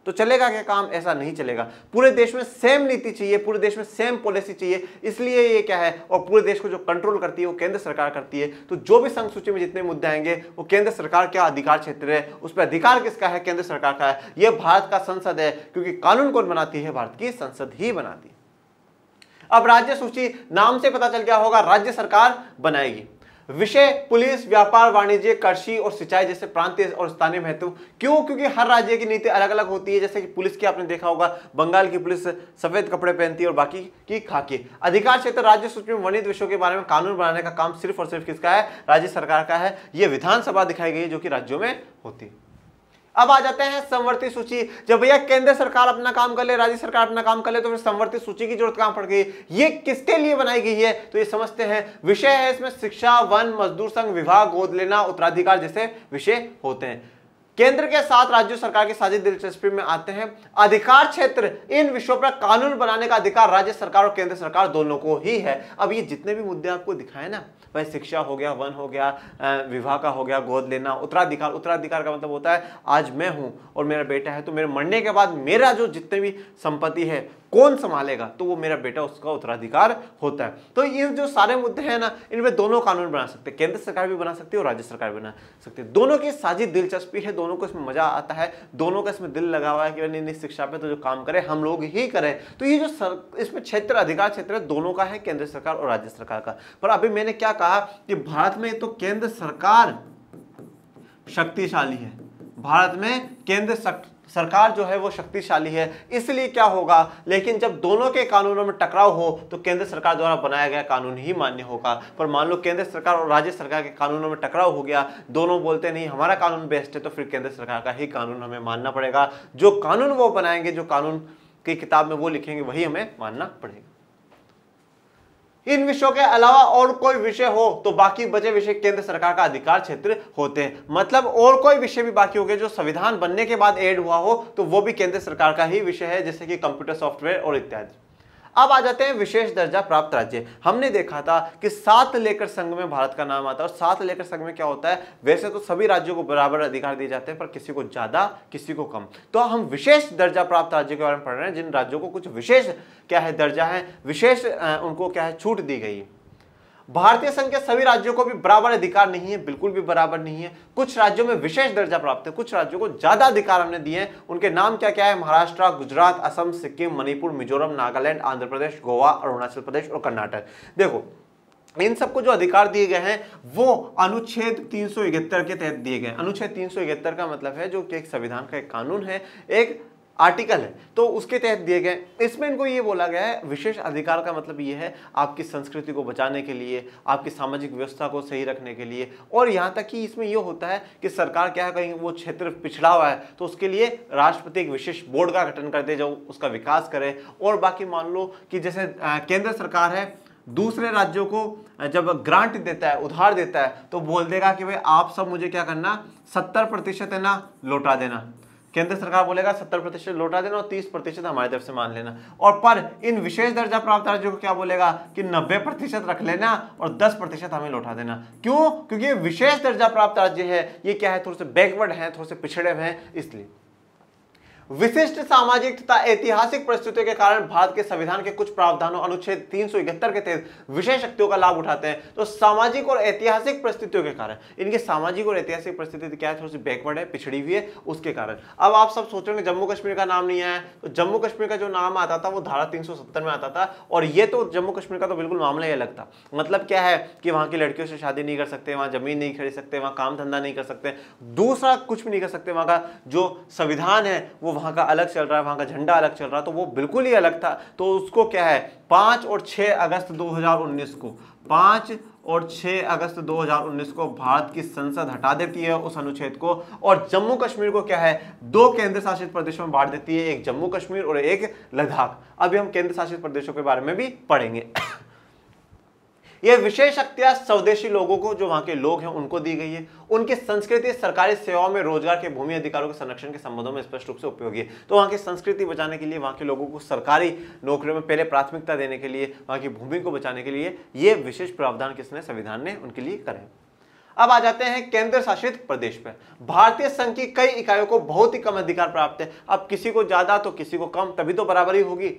तो चलेगा क्या काम ऐसा नहीं चलेगा पूरे देश में सेम नीति चाहिए पूरे देश में सेम पॉलिसी चाहिए इसलिए ये क्या है और पूरे देश को जो कंट्रोल करती है वो केंद्र सरकार करती है तो जो भी संघ सूची में जितने मुद्दे आएंगे वो केंद्र सरकार क्या अधिकार क्षेत्र है उस पर अधिकार किसका है केंद्र सरकार का है यह भारत का संसद है क्योंकि कानून कौन बनाती है भारत की संसद ही बनाती है अब राज्य सूची नाम से पता चल गया होगा राज्य सरकार बनाएगी विषय पुलिस व्यापार वाणिज्य कृषि और सिंचाई जैसे प्रांतीय और स्थानीय महत्व क्यों क्योंकि हर राज्य की नीति अलग अलग होती है जैसे कि पुलिस की आपने देखा होगा बंगाल की पुलिस सफेद कपड़े पहनती है और बाकी की खाकी अधिकार क्षेत्र राज्य सूची में वर्णित विषयों के बारे में कानून बनाने का काम सिर्फ और सिर्फ किसका है राज्य सरकार का है यह विधानसभा दिखाई गई जो कि राज्यों में होती है अब आ जाते हैं संवर्ती सूची जब भैया केंद्र सरकार अपना काम कर ले राज्य सरकार अपना काम कर ले तो फिर संवर्ती सूची की जरूरत कहां पड़ गई ये किसके लिए बनाई गई है तो ये समझते हैं विषय है इसमें शिक्षा वन मजदूर संघ विभाग गोद लेना उत्तराधिकार जैसे विषय होते हैं केंद्र के साथ राज्य सरकार की साझी दिलचस्पी में आते हैं अधिकार क्षेत्र इन विषयों पर कानून बनाने का अधिकार राज्य सरकार और केंद्र सरकार दोनों को ही है अब ये जितने भी मुद्दे आपको दिखाए ना भाई शिक्षा हो गया वन हो गया विवाह का हो गया गोद लेना उत्तराधिकार उत्तराधिकार का मतलब होता है आज मैं हूं और मेरा बेटा है तो मेरे मरने के बाद मेरा जो जितने भी संपत्ति है कौन संभालेगा तो वो मेरा बेटा उसका उत्तराधिकार होता है तो ये जो सारे मुद्दे हैं ना इनमें दोनों कानून बना सकते हैं केंद्र सरकार भी बना सकती है और राज्य सरकार भी बना सकती है दोनों की साझी दिलचस्पी है दोनों को इसमें मजा आता है दोनों का इसमें दिल लगा हुआ है कि नहीं शिक्षा पे तो जो काम करे हम लोग ही करें तो ये जो सर, इसमें क्षेत्र अधिकार क्षेत्र दोनों का है केंद्र सरकार और राज्य सरकार का पर अभी मैंने क्या कहा कि भारत में तो केंद्र सरकार शक्तिशाली है भारत में केंद्र सरकार जो है वो शक्तिशाली है इसलिए क्या होगा लेकिन जब दोनों के कानूनों में टकराव हो तो केंद्र सरकार द्वारा बनाया गया कानून ही मान्य होगा पर मान लो केंद्र सरकार और राज्य सरकार के कानूनों में टकराव हो गया दोनों बोलते नहीं हमारा कानून बेस्ट है तो फिर केंद्र सरकार का ही कानून हमें मानना पड़ेगा जो कानून वो बनाएंगे जो कानून की किताब में वो लिखेंगे वही हमें मानना पड़ेगा इन विषयों के अलावा और कोई विषय हो तो बाकी बचे विषय केंद्र सरकार का अधिकार क्षेत्र होते हैं मतलब और कोई विषय भी बाकी हो गए जो संविधान बनने के बाद एड हुआ हो तो वो भी केंद्र सरकार का ही विषय है जैसे कि कंप्यूटर सॉफ्टवेयर और इत्यादि अब आ जाते हैं विशेष दर्जा प्राप्त राज्य हमने देखा था कि सात लेकर संघ में भारत का नाम आता है और सात लेकर संघ में क्या होता है वैसे तो सभी राज्यों को बराबर अधिकार दिए जाते हैं पर किसी को ज्यादा किसी को कम तो हम विशेष दर्जा प्राप्त राज्य के बारे में पढ़ रहे हैं जिन राज्यों को कुछ विशेष क्या है दर्जा है विशेष उनको क्या है छूट दी गई भारतीय संघ के सभी राज्यों को भी बराबर अधिकार नहीं है बिल्कुल भी बराबर नहीं है कुछ राज्यों में विशेष दर्जा प्राप्त है कुछ राज्यों को ज्यादा अधिकार हमने दिए हैं उनके नाम क्या क्या है महाराष्ट्र गुजरात असम सिक्किम मणिपुर मिजोरम नागालैंड आंध्र प्रदेश गोवा अरुणाचल प्रदेश और कर्नाटक देखो इन सबको जो अधिकार दिए गए हैं वो अनुच्छेद तीन के तहत दिए गए अनुच्छेद तीन का मतलब है जो कि एक संविधान का एक कानून है एक आर्टिकल है तो उसके तहत दिए गए इसमें इनको ये बोला गया है विशेष अधिकार का मतलब ये है आपकी संस्कृति को बचाने के लिए आपकी सामाजिक व्यवस्था को सही रखने के लिए और यहाँ तक कि इसमें यह होता है कि सरकार क्या कहीं वो क्षेत्र पिछड़ा हुआ है तो उसके लिए राष्ट्रपति एक विशेष बोर्ड का गठन कर दे जो उसका विकास करे और बाकी मान लो कि जैसे केंद्र सरकार है दूसरे राज्यों को जब ग्रांट देता है उधार देता है तो बोल देगा कि भाई आप सब मुझे क्या करना सत्तर प्रतिशत है ना लौटा देना केंद्र सरकार बोलेगा सत्तर प्रतिशत लौटा देना और तीस प्रतिशत हमारी तरफ से मान लेना और पर इन विशेष दर्जा प्राप्त राज्यों को क्या बोलेगा कि नब्बे प्रतिशत रख लेना और दस प्रतिशत हमें लौटा देना क्यों क्योंकि विशेष दर्जा प्राप्त राज्य है ये क्या है थोड़े से बैकवर्ड है थोड़े से पिछड़े हैं इसलिए विशिष्ट सामाजिक तथा ऐतिहासिक परिस्थितियों के कारण भारत के संविधान के कुछ प्रावधानों अनुच्छेद इकहत्तर के तहत विशेष शक्तियों का लाभ उठाते हैं तो सामाजिक और ऐतिहासिक परिस्थितियों के कारण इनके सामाजिक और ऐतिहासिक परिस्थिति क्या है थोड़ी सी बैकवर्ड है पिछड़ी हुई है उसके कारण अब आप सब सोच रहे जम्मू कश्मीर का नाम नहीं आया तो जम्मू कश्मीर का जो नाम आता था वो धारा तीन में आता था और ये तो जम्मू कश्मीर का तो बिल्कुल मामला ही अलग था मतलब क्या है कि वहां की लड़कियों से शादी नहीं कर सकते वहां जमीन नहीं खरीद सकते वहां काम धंधा नहीं कर सकते दूसरा कुछ भी नहीं कर सकते वहां का जो संविधान है वो वहाँ का अलग चल रहा है वहाँ का झंडा अलग चल रहा है तो वो बिल्कुल ही अलग था तो उसको क्या है पाँच और छः अगस्त दो को पाँच और 6 अगस्त 2019 को भारत की संसद हटा देती है उस अनुच्छेद को और जम्मू कश्मीर को क्या है दो केंद्र शासित प्रदेशों में बांट देती है एक जम्मू कश्मीर और एक लद्दाख अभी हम केंद्र शासित प्रदेशों के बारे में भी पढ़ेंगे यह विशेष शक्तियां स्वदेशी लोगों को जो वहां के लोग हैं उनको दी गई है उनकी संस्कृति सरकारी सेवाओं में रोजगार के भूमि अधिकारों के संरक्षण के संबंधों में स्पष्ट रूप से उपयोगी है तो वहां की संस्कृति बचाने के लिए वहां के लोगों को सरकारी नौकरियों में पहले प्राथमिकता देने के लिए वहां की भूमि को बचाने के लिए ये विशेष प्रावधान किसने संविधान ने उनके लिए करे अब आ जाते हैं केंद्र शासित प्रदेश पर भारतीय संघ की कई इकाइयों को बहुत ही कम अधिकार प्राप्त है अब किसी को ज्यादा तो किसी को कम तभी तो बराबरी होगी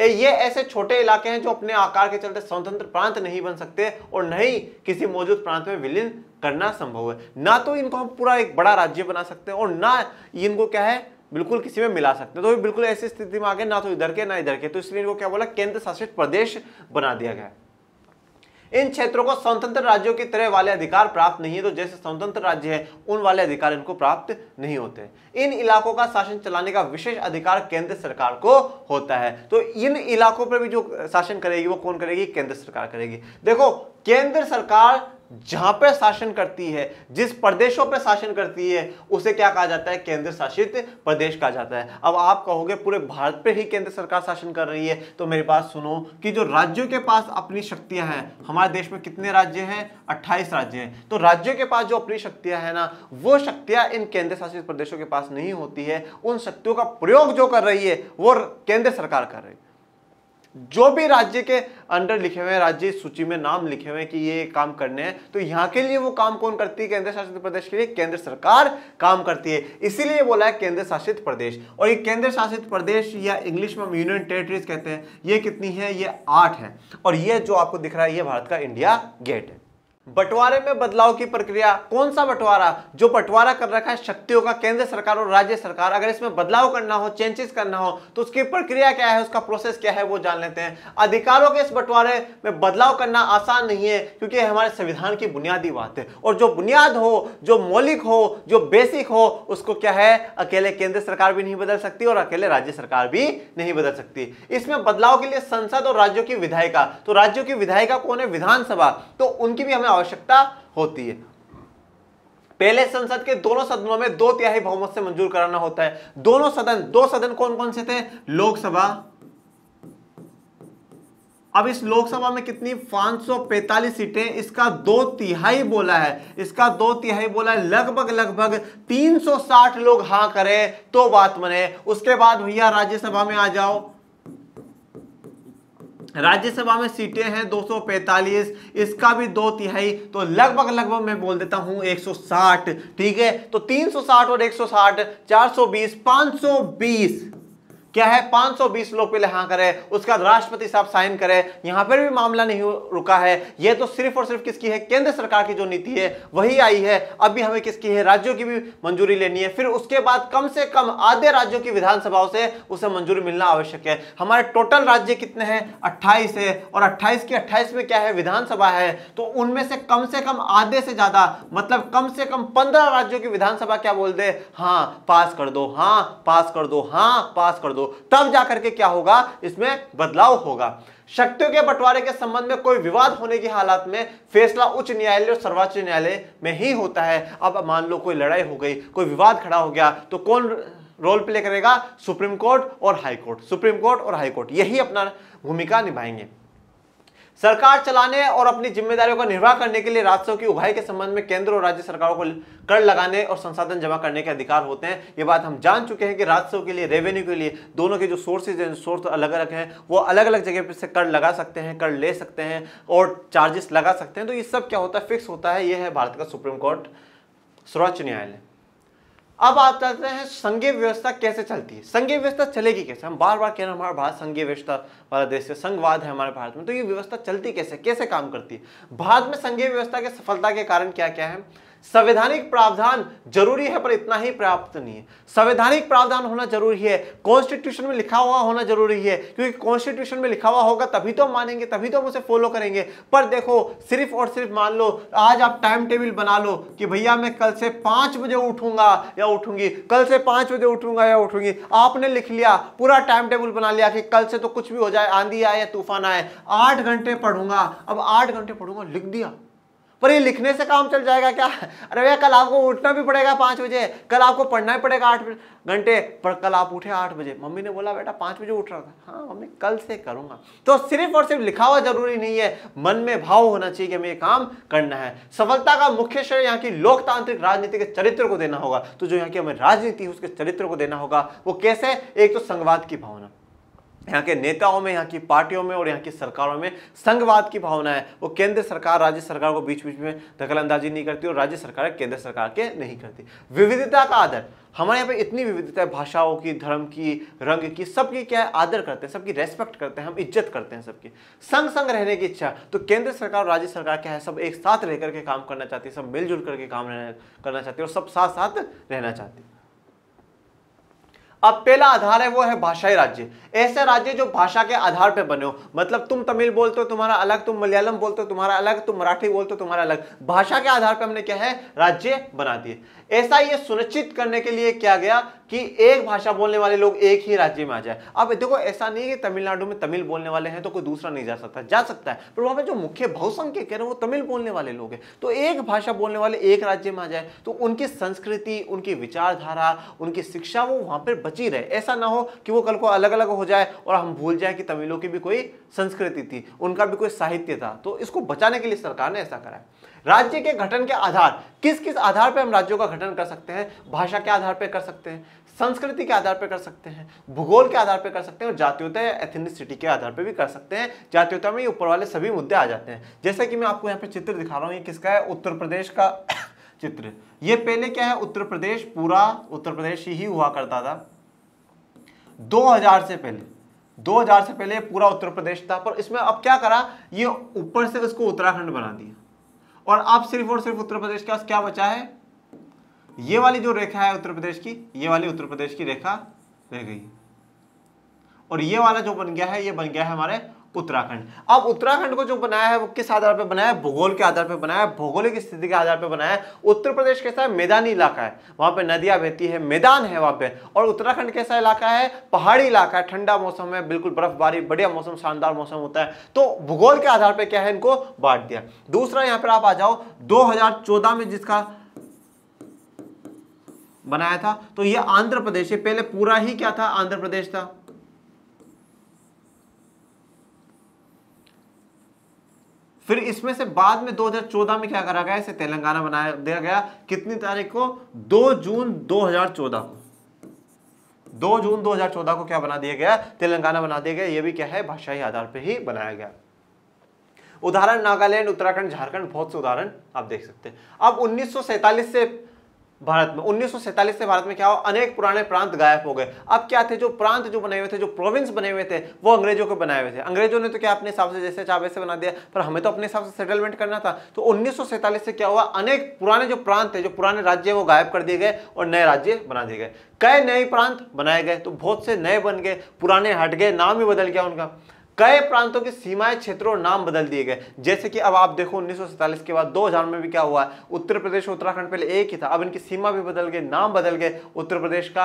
ये ऐसे छोटे इलाके हैं जो अपने आकार के चलते स्वतंत्र प्रांत नहीं बन सकते और न ही किसी मौजूद प्रांत में विलीन करना संभव है ना तो इनको हम पूरा एक बड़ा राज्य बना सकते हैं और ना इनको क्या है बिल्कुल किसी में मिला सकते हैं तो बिल्कुल ऐसी स्थिति में आ गए ना तो इधर के ना इधर के तो इसलिए इनको क्या बोला केंद्र शासित प्रदेश बना दिया गया इन क्षेत्रों को स्वतंत्र राज्यों की तरह वाले अधिकार प्राप्त नहीं है तो जैसे स्वतंत्र राज्य है उन वाले अधिकार इनको प्राप्त नहीं होते इन इलाकों का शासन चलाने का विशेष अधिकार केंद्र सरकार को होता है तो इन इलाकों पर भी जो शासन करेगी वो कौन करेगी केंद्र सरकार करेगी देखो केंद्र सरकार जहां पर शासन करती है जिस प्रदेशों पर शासन करती है उसे क्या कहा जाता है केंद्र शासित प्रदेश कहा जाता है अब आप कहोगे पूरे भारत पर ही केंद्र सरकार शासन कर रही है तो मेरी बात सुनो कि जो राज्यों के पास अपनी शक्तियां हैं हमारे देश में कितने राज्य हैं अट्ठाईस राज्य हैं तो राज्यों के पास जो अपनी शक्तियां हैं ना वो शक्तियां इन केंद्र शासित प्रदेशों के पास नहीं होती है उन शक्तियों का प्रयोग जो कर रही है वो केंद्र सरकार कर रही है जो भी राज्य के अंडर लिखे हुए राज्य सूची में नाम लिखे हुए हैं कि ये काम करने हैं तो यहाँ के लिए वो काम कौन करती है केंद्र शासित प्रदेश के लिए केंद्र सरकार काम करती है इसीलिए बोला है केंद्र शासित प्रदेश और ये केंद्र शासित प्रदेश या इंग्लिश में यूनियन टेरिटरीज कहते हैं ये कितनी है ये आठ है और ये जो आपको दिख रहा है ये भारत का इंडिया गेट है बंटवारे में बदलाव की प्रक्रिया कौन सा बंटवारा जो बंटवारा कर रखा है शक्तियों का केंद्र सरकार और राज्य सरकार अगर इसमें बदलाव करना हो चेंजेस करना हो तो उसकी प्रक्रिया क्या है उसका प्रोसेस क्या है वो जान लेते हैं अधिकारों के इस बंटवारे में बदलाव करना आसान नहीं है क्योंकि हमारे संविधान की बुनियादी बात है और जो बुनियाद हो जो मौलिक हो जो बेसिक हो उसको क्या है अकेले केंद्र सरकार भी नहीं बदल सकती और अकेले राज्य सरकार भी नहीं बदल सकती इसमें बदलाव के लिए संसद और राज्यों की विधायिका तो राज्यों की विधायिका कौन है विधानसभा तो उनकी भी हमें आवश्यकता होती है पहले संसद के दोनों सदनों में दो तिहाई बहुमत से मंजूर कराना होता है दोनों सदन दो सदन कौन कौन से थे लोकसभा अब इस लोकसभा में कितनी 545 सीटें इसका दो तिहाई बोला है इसका दो तिहाई बोला है लगभग लगभग 360 लोग हा करें तो बात बने उसके बाद भैया राज्यसभा में आ जाओ राज्यसभा में सीटें हैं 245 इसका भी दो तिहाई तो लगभग लगभग मैं बोल देता हूं 160 ठीक है तो 360 और 160 420 520 क्या है 520 लोग पहले हाँ करे उसका राष्ट्रपति साहब साइन करे यहां पर भी मामला नहीं रुका है यह तो सिर्फ और सिर्फ किसकी है केंद्र सरकार की जो नीति है वही आई है अभी हमें किसकी है राज्यों की भी मंजूरी लेनी है फिर उसके बाद कम से कम आधे राज्यों की विधानसभाओं से उसे मंजूरी मिलना आवश्यक है हमारे टोटल राज्य कितने हैं अट्ठाईस है और अट्ठाईस की अट्ठाईस में क्या है विधानसभा है तो उनमें से कम से कम आधे से ज्यादा मतलब कम से कम पंद्रह राज्यों की विधानसभा क्या बोल दे हाँ पास कर दो हाँ पास कर दो हाँ पास कर दो दो तब जाकर के क्या होगा इसमें बदलाव होगा शक्तियों के बंटवारे के संबंध में कोई विवाद होने की हालात में फैसला उच्च न्यायालय और सर्वोच्च न्यायालय में ही होता है अब मान लो कोई लड़ाई हो गई कोई विवाद खड़ा हो गया तो कौन रोल प्ले करेगा सुप्रीम कोर्ट और हाई कोर्ट सुप्रीम कोर्ट और हाई कोर्ट यही अपना भूमिका निभाएंगे सरकार चलाने और अपनी जिम्मेदारियों का निर्वाह करने के लिए राजस्व की उभाई के संबंध में केंद्र और राज्य सरकारों को कर लगाने और संसाधन जमा करने के अधिकार होते हैं ये बात हम जान चुके हैं कि राजस्व के लिए रेवेन्यू के लिए दोनों के जो सोर्सेज हैं सोर्स तो अलग अलग हैं वो अलग अलग जगह पर से कर लगा सकते हैं कर ले सकते हैं और चार्जेस लगा सकते हैं तो ये सब क्या होता है फिक्स होता है ये है भारत का सुप्रीम कोर्ट सर्वोच्च न्यायालय अब आप चलते हैं संघीय व्यवस्था कैसे चलती है संघीय व्यवस्था चलेगी कैसे हम बार बार कह रहे हैं हमारा भारत संघीय व्यवस्था वाला देश है संघवाद है हमारे भारत में तो ये व्यवस्था चलती कैसे कैसे काम करती है भारत में संघीय व्यवस्था के सफलता के कारण क्या क्या है संवैधानिक प्रावधान जरूरी है पर इतना ही पर्याप्त नहीं है संवैधानिक प्रावधान होना जरूरी है कॉन्स्टिट्यूशन में लिखा हुआ होना जरूरी है क्योंकि कॉन्स्टिट्यूशन में लिखा हुआ होगा तभी तो मानेंगे तभी तो हम उसे फॉलो करेंगे पर देखो सिर्फ और सिर्फ मान लो आज आप टाइम टेबल बना लो कि भैया मैं कल से पांच बजे उठूंगा या उठूंगी कल से पांच बजे उठूंगा या उठूंगी आपने लिख लिया पूरा टाइम टेबल बना लिया कि कल से तो कुछ भी हो जाए आंधी आए या तूफान आए आठ घंटे पढ़ूंगा अब आठ घंटे पढ़ूंगा लिख दिया पर ये लिखने से काम चल जाएगा क्या अरे भैया कल आपको उठना भी पड़ेगा पाँच बजे कल आपको पढ़ना भी पड़ेगा आठ घंटे पर कल आप उठे आठ बजे मम्मी ने बोला बेटा पाँच बजे उठ रहा था हाँ मम्मी कल से करूँगा तो सिर्फ और सिर्फ लिखा हुआ जरूरी नहीं है मन में भाव होना चाहिए कि हमें ये काम करना है सफलता का मुख्य श्रेय यहाँ की लोकतांत्रिक राजनीति के चरित्र को देना होगा तो जो यहाँ की हमें राजनीति है उसके चरित्र को देना होगा वो कैसे एक तो संघवाद की भावना यहाँ के नेताओं में यहाँ की पार्टियों में और यहाँ की सरकारों में संघवाद की भावना है वो केंद्र सरकार राज्य सरकार को बीच बीच में दखलअंदाजी नहीं करती और राज्य सरकार केंद्र सरकार के नहीं करती विविधता का आदर हमारे यहाँ पे इतनी विविधता है भाषाओं की धर्म की रंग की सबकी क्या है आदर करते हैं सबकी रेस्पेक्ट करते हैं हम इज्जत करते हैं सबकी संग संग रहने की इच्छा तो केंद्र सरकार और राज्य सरकार क्या है सब एक साथ रह करके काम करना चाहती है सब मिलजुल करके काम करना चाहती है और सब साथ साथ रहना चाहती है अब पहला आधार है वो है भाषाई राज्य ऐसे राज्य जो भाषा के आधार पे बने हो मतलब तुम तमिल बोलते हो तुम्हारा अलग तुम मलयालम बोलते हो तुम्हारा अलग तुम मराठी बोलते हो तुम्हारा अलग भाषा के आधार पर हमने क्या है राज्य बना दिए ऐसा ये सुनिश्चित करने के लिए क्या गया कि एक भाषा बोलने वाले लोग एक ही राज्य में आ जाए अब देखो ऐसा नहीं है कि तमिलनाडु में तमिल बोलने वाले हैं तो कोई दूसरा नहीं जा सकता जा सकता है पर वहां पे जो मुख्य बहुसंख्यक है वो तमिल बोलने वाले लोग हैं तो एक भाषा बोलने वाले एक राज्य में आ जाए तो उनकी संस्कृति उनकी विचारधारा उनकी शिक्षा वो वहां पर बची रहे ऐसा ना हो कि वो कल को अलग अलग हो जाए और हम भूल जाए कि तमिलों की भी कोई संस्कृति थी उनका भी कोई साहित्य था तो इसको बचाने के लिए सरकार ने ऐसा करा राज्य के गठन के आधार किस किस आधार पर हम राज्यों का गठन कर सकते हैं भाषा के आधार पर कर सकते हैं संस्कृति के आधार पर कर सकते हैं भूगोल के आधार पर कर सकते हैं और जातीयता या एथनिसिटी के आधार पर भी कर सकते हैं जातीयता में ये ऊपर वाले सभी मुद्दे आ जाते हैं जैसे कि मैं आपको यहाँ पे चित्र दिखा रहा हूँ ये किसका है उत्तर प्रदेश का चित्र ये पहले क्या है उत्तर प्रदेश पूरा उत्तर प्रदेश ही हुआ करता था दो से पहले 2000 से पहले पूरा उत्तर प्रदेश था पर इसमें अब क्या करा ये ऊपर से इसको उत्तराखंड बना दिया और अब सिर्फ और सिर्फ उत्तर प्रदेश के पास क्या बचा है ये वाली जो रेखा है उत्तर प्रदेश की ये वाली उत्तर प्रदेश की रेखा रह गई और ये वाला जो बन गया है ये बन गया है हमारे उत्तराखंड अब उत्तराखंड को जो बनाया है वो किस आधार पर बनाया है भूगोल के आधार पर बनाया है भौगोलिक स्थिति के आधार पर बनाया है उत्तर प्रदेश कैसा है मैदानी इलाका है वहां पे नदियां बहती है मैदान है वहां पे और उत्तराखंड कैसा इलाका है पहाड़ी इलाका है ठंडा मौसम है बिल्कुल बर्फबारी बढ़िया मौसम शानदार मौसम होता है तो भूगोल के आधार पर क्या है इनको बांट दिया दूसरा यहां पर आप आ जाओ दो में जिसका बनाया था तो यह आंध्र प्रदेश पहले पूरा ही क्या था आंध्र प्रदेश था फिर इसमें से बाद में 2014 में क्या करा गया इसे तेलंगाना बना दिया गया कितनी तारीख को 2 जून 2014 को 2 जून 2014 को क्या बना दिया गया तेलंगाना बना दिया गया ये भी क्या है भाषाई आधार पर ही बनाया गया उदाहरण नागालैंड उत्तराखंड झारखंड बहुत से उदाहरण आप देख सकते हैं अब उन्नीस से भारत में उन्नीस से भारत में क्या हुआ अनेक पुराने प्रांत गायब हो गए अब क्या थे जो प्रांत जो बने हुए थे जो प्रोविंस बने हुए थे वो अंग्रेजों के बनाए हुए थे अंग्रेजों ने तो क्या अपने हिसाब से जैसे चाहे वैसे बना दिया पर हमें तो अपने हिसाब से सेटलमेंट करना था तो उन्नीस से क्या हुआ अनेक पुराने जो प्रांत थे जो पुराने राज्य वो गायब कर दिए गए और नए राज्य बना दिए गए कई नए प्रांत बनाए गए तो बहुत से नए बन गए पुराने हट गए नाम ही बदल गया उनका कई प्रांतों की सीमाएं क्षेत्रों नाम बदल दिए गए जैसे कि अब आप देखो उन्नीस के बाद दो में भी क्या हुआ है उत्तर प्रदेश उत्तराखंड पहले एक ही था अब इनकी सीमा भी बदल गई नाम बदल गए उत्तर प्रदेश का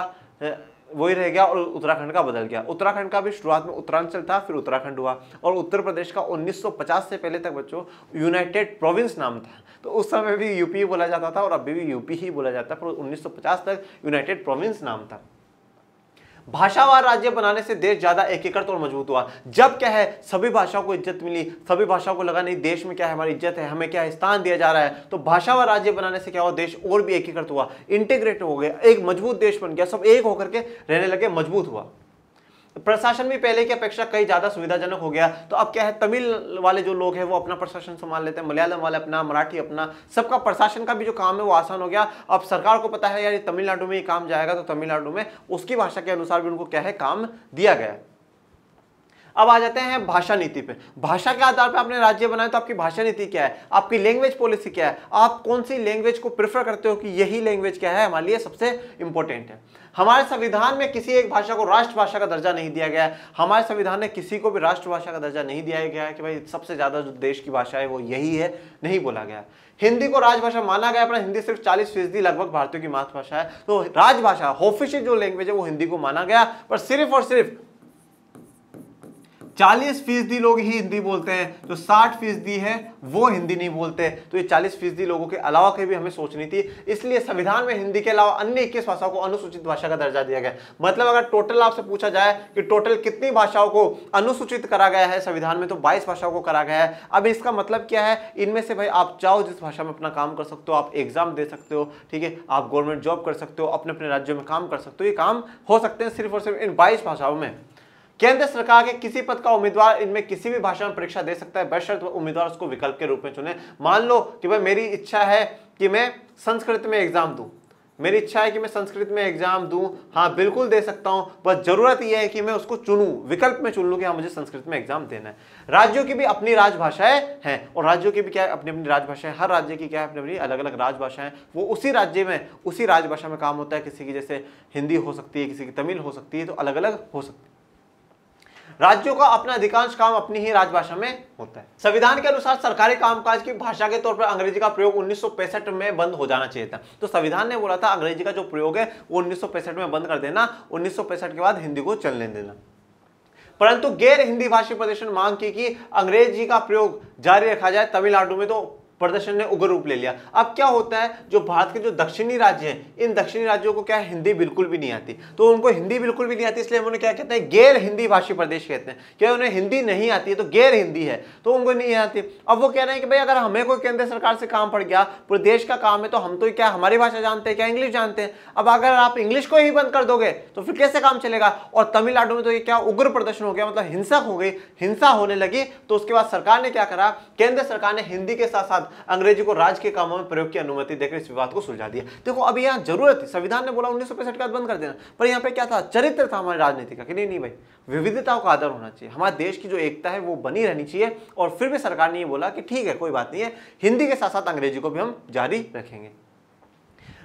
वही रह गया और उत्तराखंड का बदल गया उत्तराखंड का भी शुरुआत में उत्तरांचल था फिर उत्तराखंड हुआ और उत्तर प्रदेश का 1950 से पहले तक बच्चों यूनाइटेड प्रोविंस नाम था तो उस समय भी यूपी बोला जाता था और अभी भी यूपी ही बोला जाता है पर 1950 तक यूनाइटेड प्रोविंस नाम था भाषावार राज्य बनाने से देश ज्यादा एकीकृत और मजबूत हुआ जब क्या है सभी भाषाओं को इज्जत मिली सभी भाषाओं को लगा नहीं देश में क्या है हमारी इज्जत है हमें क्या स्थान दिया जा रहा है तो भाषावार राज्य बनाने से क्या हुआ देश और भी एकीकृत हुआ इंटीग्रेट हो गया एक मजबूत देश बन गया सब एक होकर के रहने लगे मजबूत हुआ प्रशासन भी पहले की अपेक्षा कई ज़्यादा सुविधाजनक हो गया तो अब क्या है तमिल वाले जो लोग हैं वो अपना प्रशासन संभाल लेते हैं मलयालम वाले अपना मराठी अपना सबका प्रशासन का भी जो काम है वो आसान हो गया अब सरकार को पता है यार तमिलनाडु में ही काम जाएगा तो तमिलनाडु में उसकी भाषा के अनुसार भी उनको क्या है काम दिया गया अब आ जाते हैं भाषा नीति पे भाषा के आधार पर आपने राज्य बनाया तो आपकी भाषा नीति क्या है आपकी लैंग्वेज पॉलिसी क्या है आप कौन सी लैंग्वेज को प्रेफर करते हो कि यही लैंग्वेज क्या है हमारे लिए सबसे इंपॉर्टेंट है हमारे संविधान में किसी एक भाषा को राष्ट्रभाषा का दर्जा नहीं दिया गया है हमारे संविधान ने किसी को भी राष्ट्रभाषा का दर्जा नहीं दिया गया है कि भाई सबसे ज़्यादा जो देश की भाषा है वो यही है नहीं बोला गया हिंदी को राजभाषा माना गया पर हिंदी सिर्फ 40 फीसदी लगभग भारतीयों की मातृभाषा है तो राजभाषा ऑफिशियल जो लैंग्वेज है वो हिंदी को माना गया पर सिर्फ और सिर्फ 40 फीसदी लोग ही हिंदी बोलते हैं जो 60 फीसदी है वो हिंदी नहीं बोलते तो ये 40 फीसदी लोगों के अलावा के भी हमें सोचनी थी इसलिए संविधान में हिंदी के अलावा अन्य इक्कीस भाषाओं को अनुसूचित भाषा का दर्जा दिया गया मतलब अगर टोटल आपसे पूछा जाए कि टोटल कितनी भाषाओं को अनुसूचित करा गया है संविधान में तो बाईस भाषाओं को करा गया है अब इसका मतलब क्या है इनमें से भाई आप चाहो जिस भाषा में अपना काम कर सकते हो आप एग्जाम दे सकते हो ठीक है आप गवर्नमेंट जॉब कर सकते हो अपने अपने राज्यों में काम कर सकते हो ये काम हो सकते हैं सिर्फ और सिर्फ इन बाईस भाषाओं में केंद्र सरकार के किसी पद का उम्मीदवार इनमें किसी भी भाषा में परीक्षा दे सकता है बेशर्त उम्मीदवार उसको विकल्प के रूप में चुने मान लो कि भाई मेरी इच्छा है कि मैं संस्कृत में एग्जाम दूँ मेरी इच्छा है कि मैं संस्कृत में एग्जाम दूं हाँ बिल्कुल दे सकता हूं बस जरूरत यह है कि मैं उसको चुनूं विकल्प में चुन लूं कि हाँ मुझे संस्कृत में एग्जाम देना है राज्यों की भी अपनी राजभाषाएं हैं और राज्यों की भी क्या अपनी अपनी राजभाषाएं हर राज्य की क्या है अपनी अपनी अलग अलग राजभाषाएं वो उसी राज्य में उसी राजभाषा में काम होता है किसी की जैसे हिंदी हो सकती है किसी की तमिल हो सकती है तो अलग अलग हो सकती है राज्यों का अपना अधिकांश काम अपनी ही राजभाषा में होता है संविधान के अनुसार सरकारी कामकाज की भाषा के तौर पर अंग्रेजी का प्रयोग उन्नीस में बंद हो जाना चाहिए था तो संविधान ने बोला था अंग्रेजी का जो प्रयोग है वो उन्नीस में बंद कर देना उन्नीस के बाद हिंदी को चलने देना परंतु गैर हिंदी भाषी प्रदर्शन मांग की कि अंग्रेजी का प्रयोग जारी रखा जाए तमिलनाडु में तो प्रदर्शन ने उग्र रूप ले लिया अब क्या होता है जो भारत के जो दक्षिणी राज्य हैं इन दक्षिणी राज्यों को क्या हिंदी बिल्कुल भी नहीं आती तो उनको हिंदी बिल्कुल भी नहीं आती इसलिए उन्हें क्या कहते हैं गैर हिंदी भाषी प्रदेश कहते हैं क्या उन्हें हिंदी नहीं आती है तो गैर हिंदी है तो उनको नहीं आती अब वो कह रहे हैं कि भाई अगर हमें कोई केंद्र सरकार से काम पड़ गया पूरे देश का काम है तो हम तो क्या हमारी भाषा जानते हैं क्या इंग्लिश जानते हैं अब अगर आप इंग्लिश को ही बंद कर दोगे तो फिर कैसे काम चलेगा और तमिलनाडु में तो ये क्या उग्र प्रदर्शन हो गया मतलब हिंसक हो गई हिंसा होने लगी तो उसके बाद सरकार ने क्या करा केंद्र सरकार ने हिंदी के साथ साथ अंग्रेजी को राज के कामों में प्रयोग की अनुमति देकर इस विवाद को सुलझा दिया देखो अब यहाँ जरूरत थी संविधान ने बोला उन्नीस के बाद बंद कर देना पर यहाँ पे क्या था चरित्र था हमारे राजनीति का कि नहीं नहीं भाई विविधताओं का आदर होना चाहिए हमारे देश की जो एकता है वो बनी रहनी चाहिए और फिर भी सरकार ने ये बोला कि ठीक है कोई बात नहीं है हिंदी के साथ साथ अंग्रेजी को भी हम जारी रखेंगे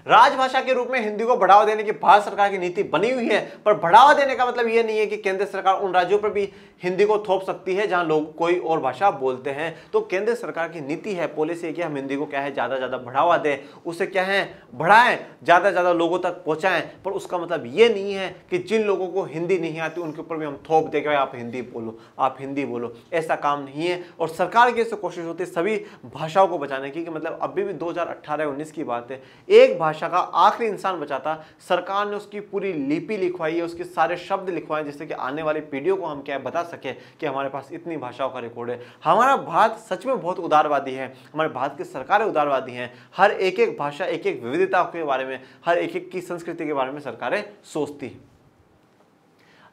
राजभाषा के रूप में हिंदी को बढ़ावा देने की भारत सरकार की नीति बनी हुई है पर बढ़ावा देने का मतलब यह नहीं है कि केंद्र सरकार उन राज्यों पर भी हिंदी को थोप सकती है जहां लोग कोई और भाषा बोलते हैं तो केंद्र सरकार की नीति है पॉलिसी है कि हम हिंदी को क्या है ज़्यादा ज़्यादा बढ़ावा दें उसे क्या है बढ़ाएं ज़्यादा ज़्यादा लोगों तक पहुंचाएं पर उसका मतलब यह नहीं है कि जिन लोगों को हिंदी नहीं आती उनके ऊपर भी हम थोप दे भाई आप हिंदी बोलो आप हिंदी बोलो ऐसा काम नहीं है और सरकार की ऐसी कोशिश होती है सभी भाषाओं को बचाने की मतलब अभी भी दो हज़ार की बात है एक भाषा भाषा का आखिरी इंसान बचा था सरकार ने उसकी पूरी लिपि लिखवाई है उसके सारे शब्द लिखवाए जिससे कि आने वाली पीढ़ियों को हम क्या बता सके कि हमारे पास इतनी भाषाओं का रिकॉर्ड है हमारा भारत सच में बहुत उदारवादी है हमारे भारत की सरकारें उदारवादी हैं हर एक एक भाषा एक एक विविधता के बारे में हर एक एक की संस्कृति के बारे में सरकारें सोचती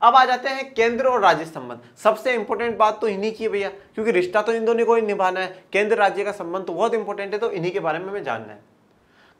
अब आ जाते हैं केंद्र और राज्य संबंध सबसे इंपॉर्टेंट बात तो इन्हीं की है भैया क्योंकि रिश्ता तो इन दोनों को ही निभाना है केंद्र राज्य का संबंध तो बहुत इंपॉर्टेंट है तो इन्हीं के बारे में हमें जानना है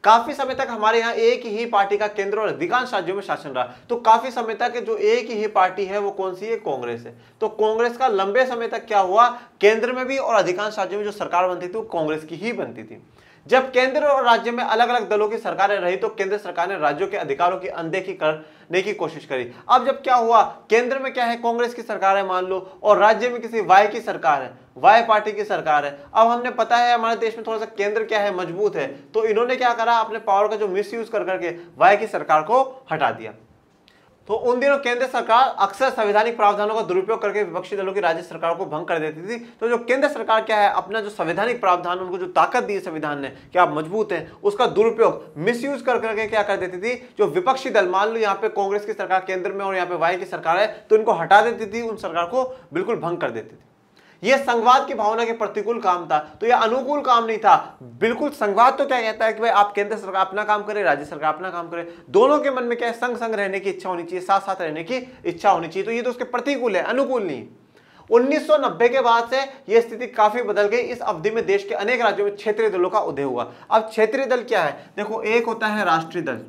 काफी समय तक हमारे यहाँ एक ही पार्टी का केंद्र और अधिकांश राज्यों में शासन रहा तो काफी समय तक जो एक ही पार्टी है वो कौन सी है कांग्रेस है तो कांग्रेस का लंबे समय तक क्या हुआ केंद्र में भी और अधिकांश राज्यों में जो सरकार बनती थी वो कांग्रेस की ही बनती थी जब केंद्र और राज्य में अलग अलग दलों की सरकारें रही तो केंद्र सरकार ने राज्यों के अधिकारों की अनदेखी करने की कोशिश करी अब जब क्या हुआ केंद्र में क्या है कांग्रेस की सरकार है मान लो और राज्य में किसी वाय की सरकार है वाय पार्टी की सरकार है अब हमने पता है हमारे देश में थोड़ा सा केंद्र क्या है मजबूत है तो इन्होंने क्या करा अपने पावर का जो मिस यूज कर करके वाय की सरकार को हटा दिया तो उन दिनों केंद्र सरकार अक्सर संवैधानिक प्रावधानों का दुरुपयोग करके विपक्षी दलों की राज्य सरकार को भंग कर देती थी तो जो केंद्र सरकार क्या है अपना जो संवैधानिक प्रावधान उनको जो ताकत दी संविधान ने कि आप मजबूत हैं उसका दुरुपयोग मिसयूज कर करके क्या कर देती थी जो विपक्षी दल मान लो यहाँ पे कांग्रेस की सरकार केंद्र में और यहाँ पे वाई की सरकार है तो इनको हटा देती थी उन सरकार को बिल्कुल भंग कर देती थी यह संघवाद की भावना के प्रतिकूल काम था तो यह अनुकूल काम नहीं था बिल्कुल संघवाद तो क्या कहता है कि भाई आप केंद्र सरकार अपना काम करे राज्य सरकार अपना काम करे दोनों के मन में क्या है संग संग रहने की इच्छा होनी चाहिए साथ साथ रहने की इच्छा होनी चाहिए तो ये तो उसके प्रतिकूल है अनुकूल नहीं 1990 के बाद से यह स्थिति काफी बदल गई इस अवधि में देश के अनेक राज्यों में क्षेत्रीय दलों का उदय हुआ अब क्षेत्रीय दल क्या है देखो एक होता है राष्ट्रीय दल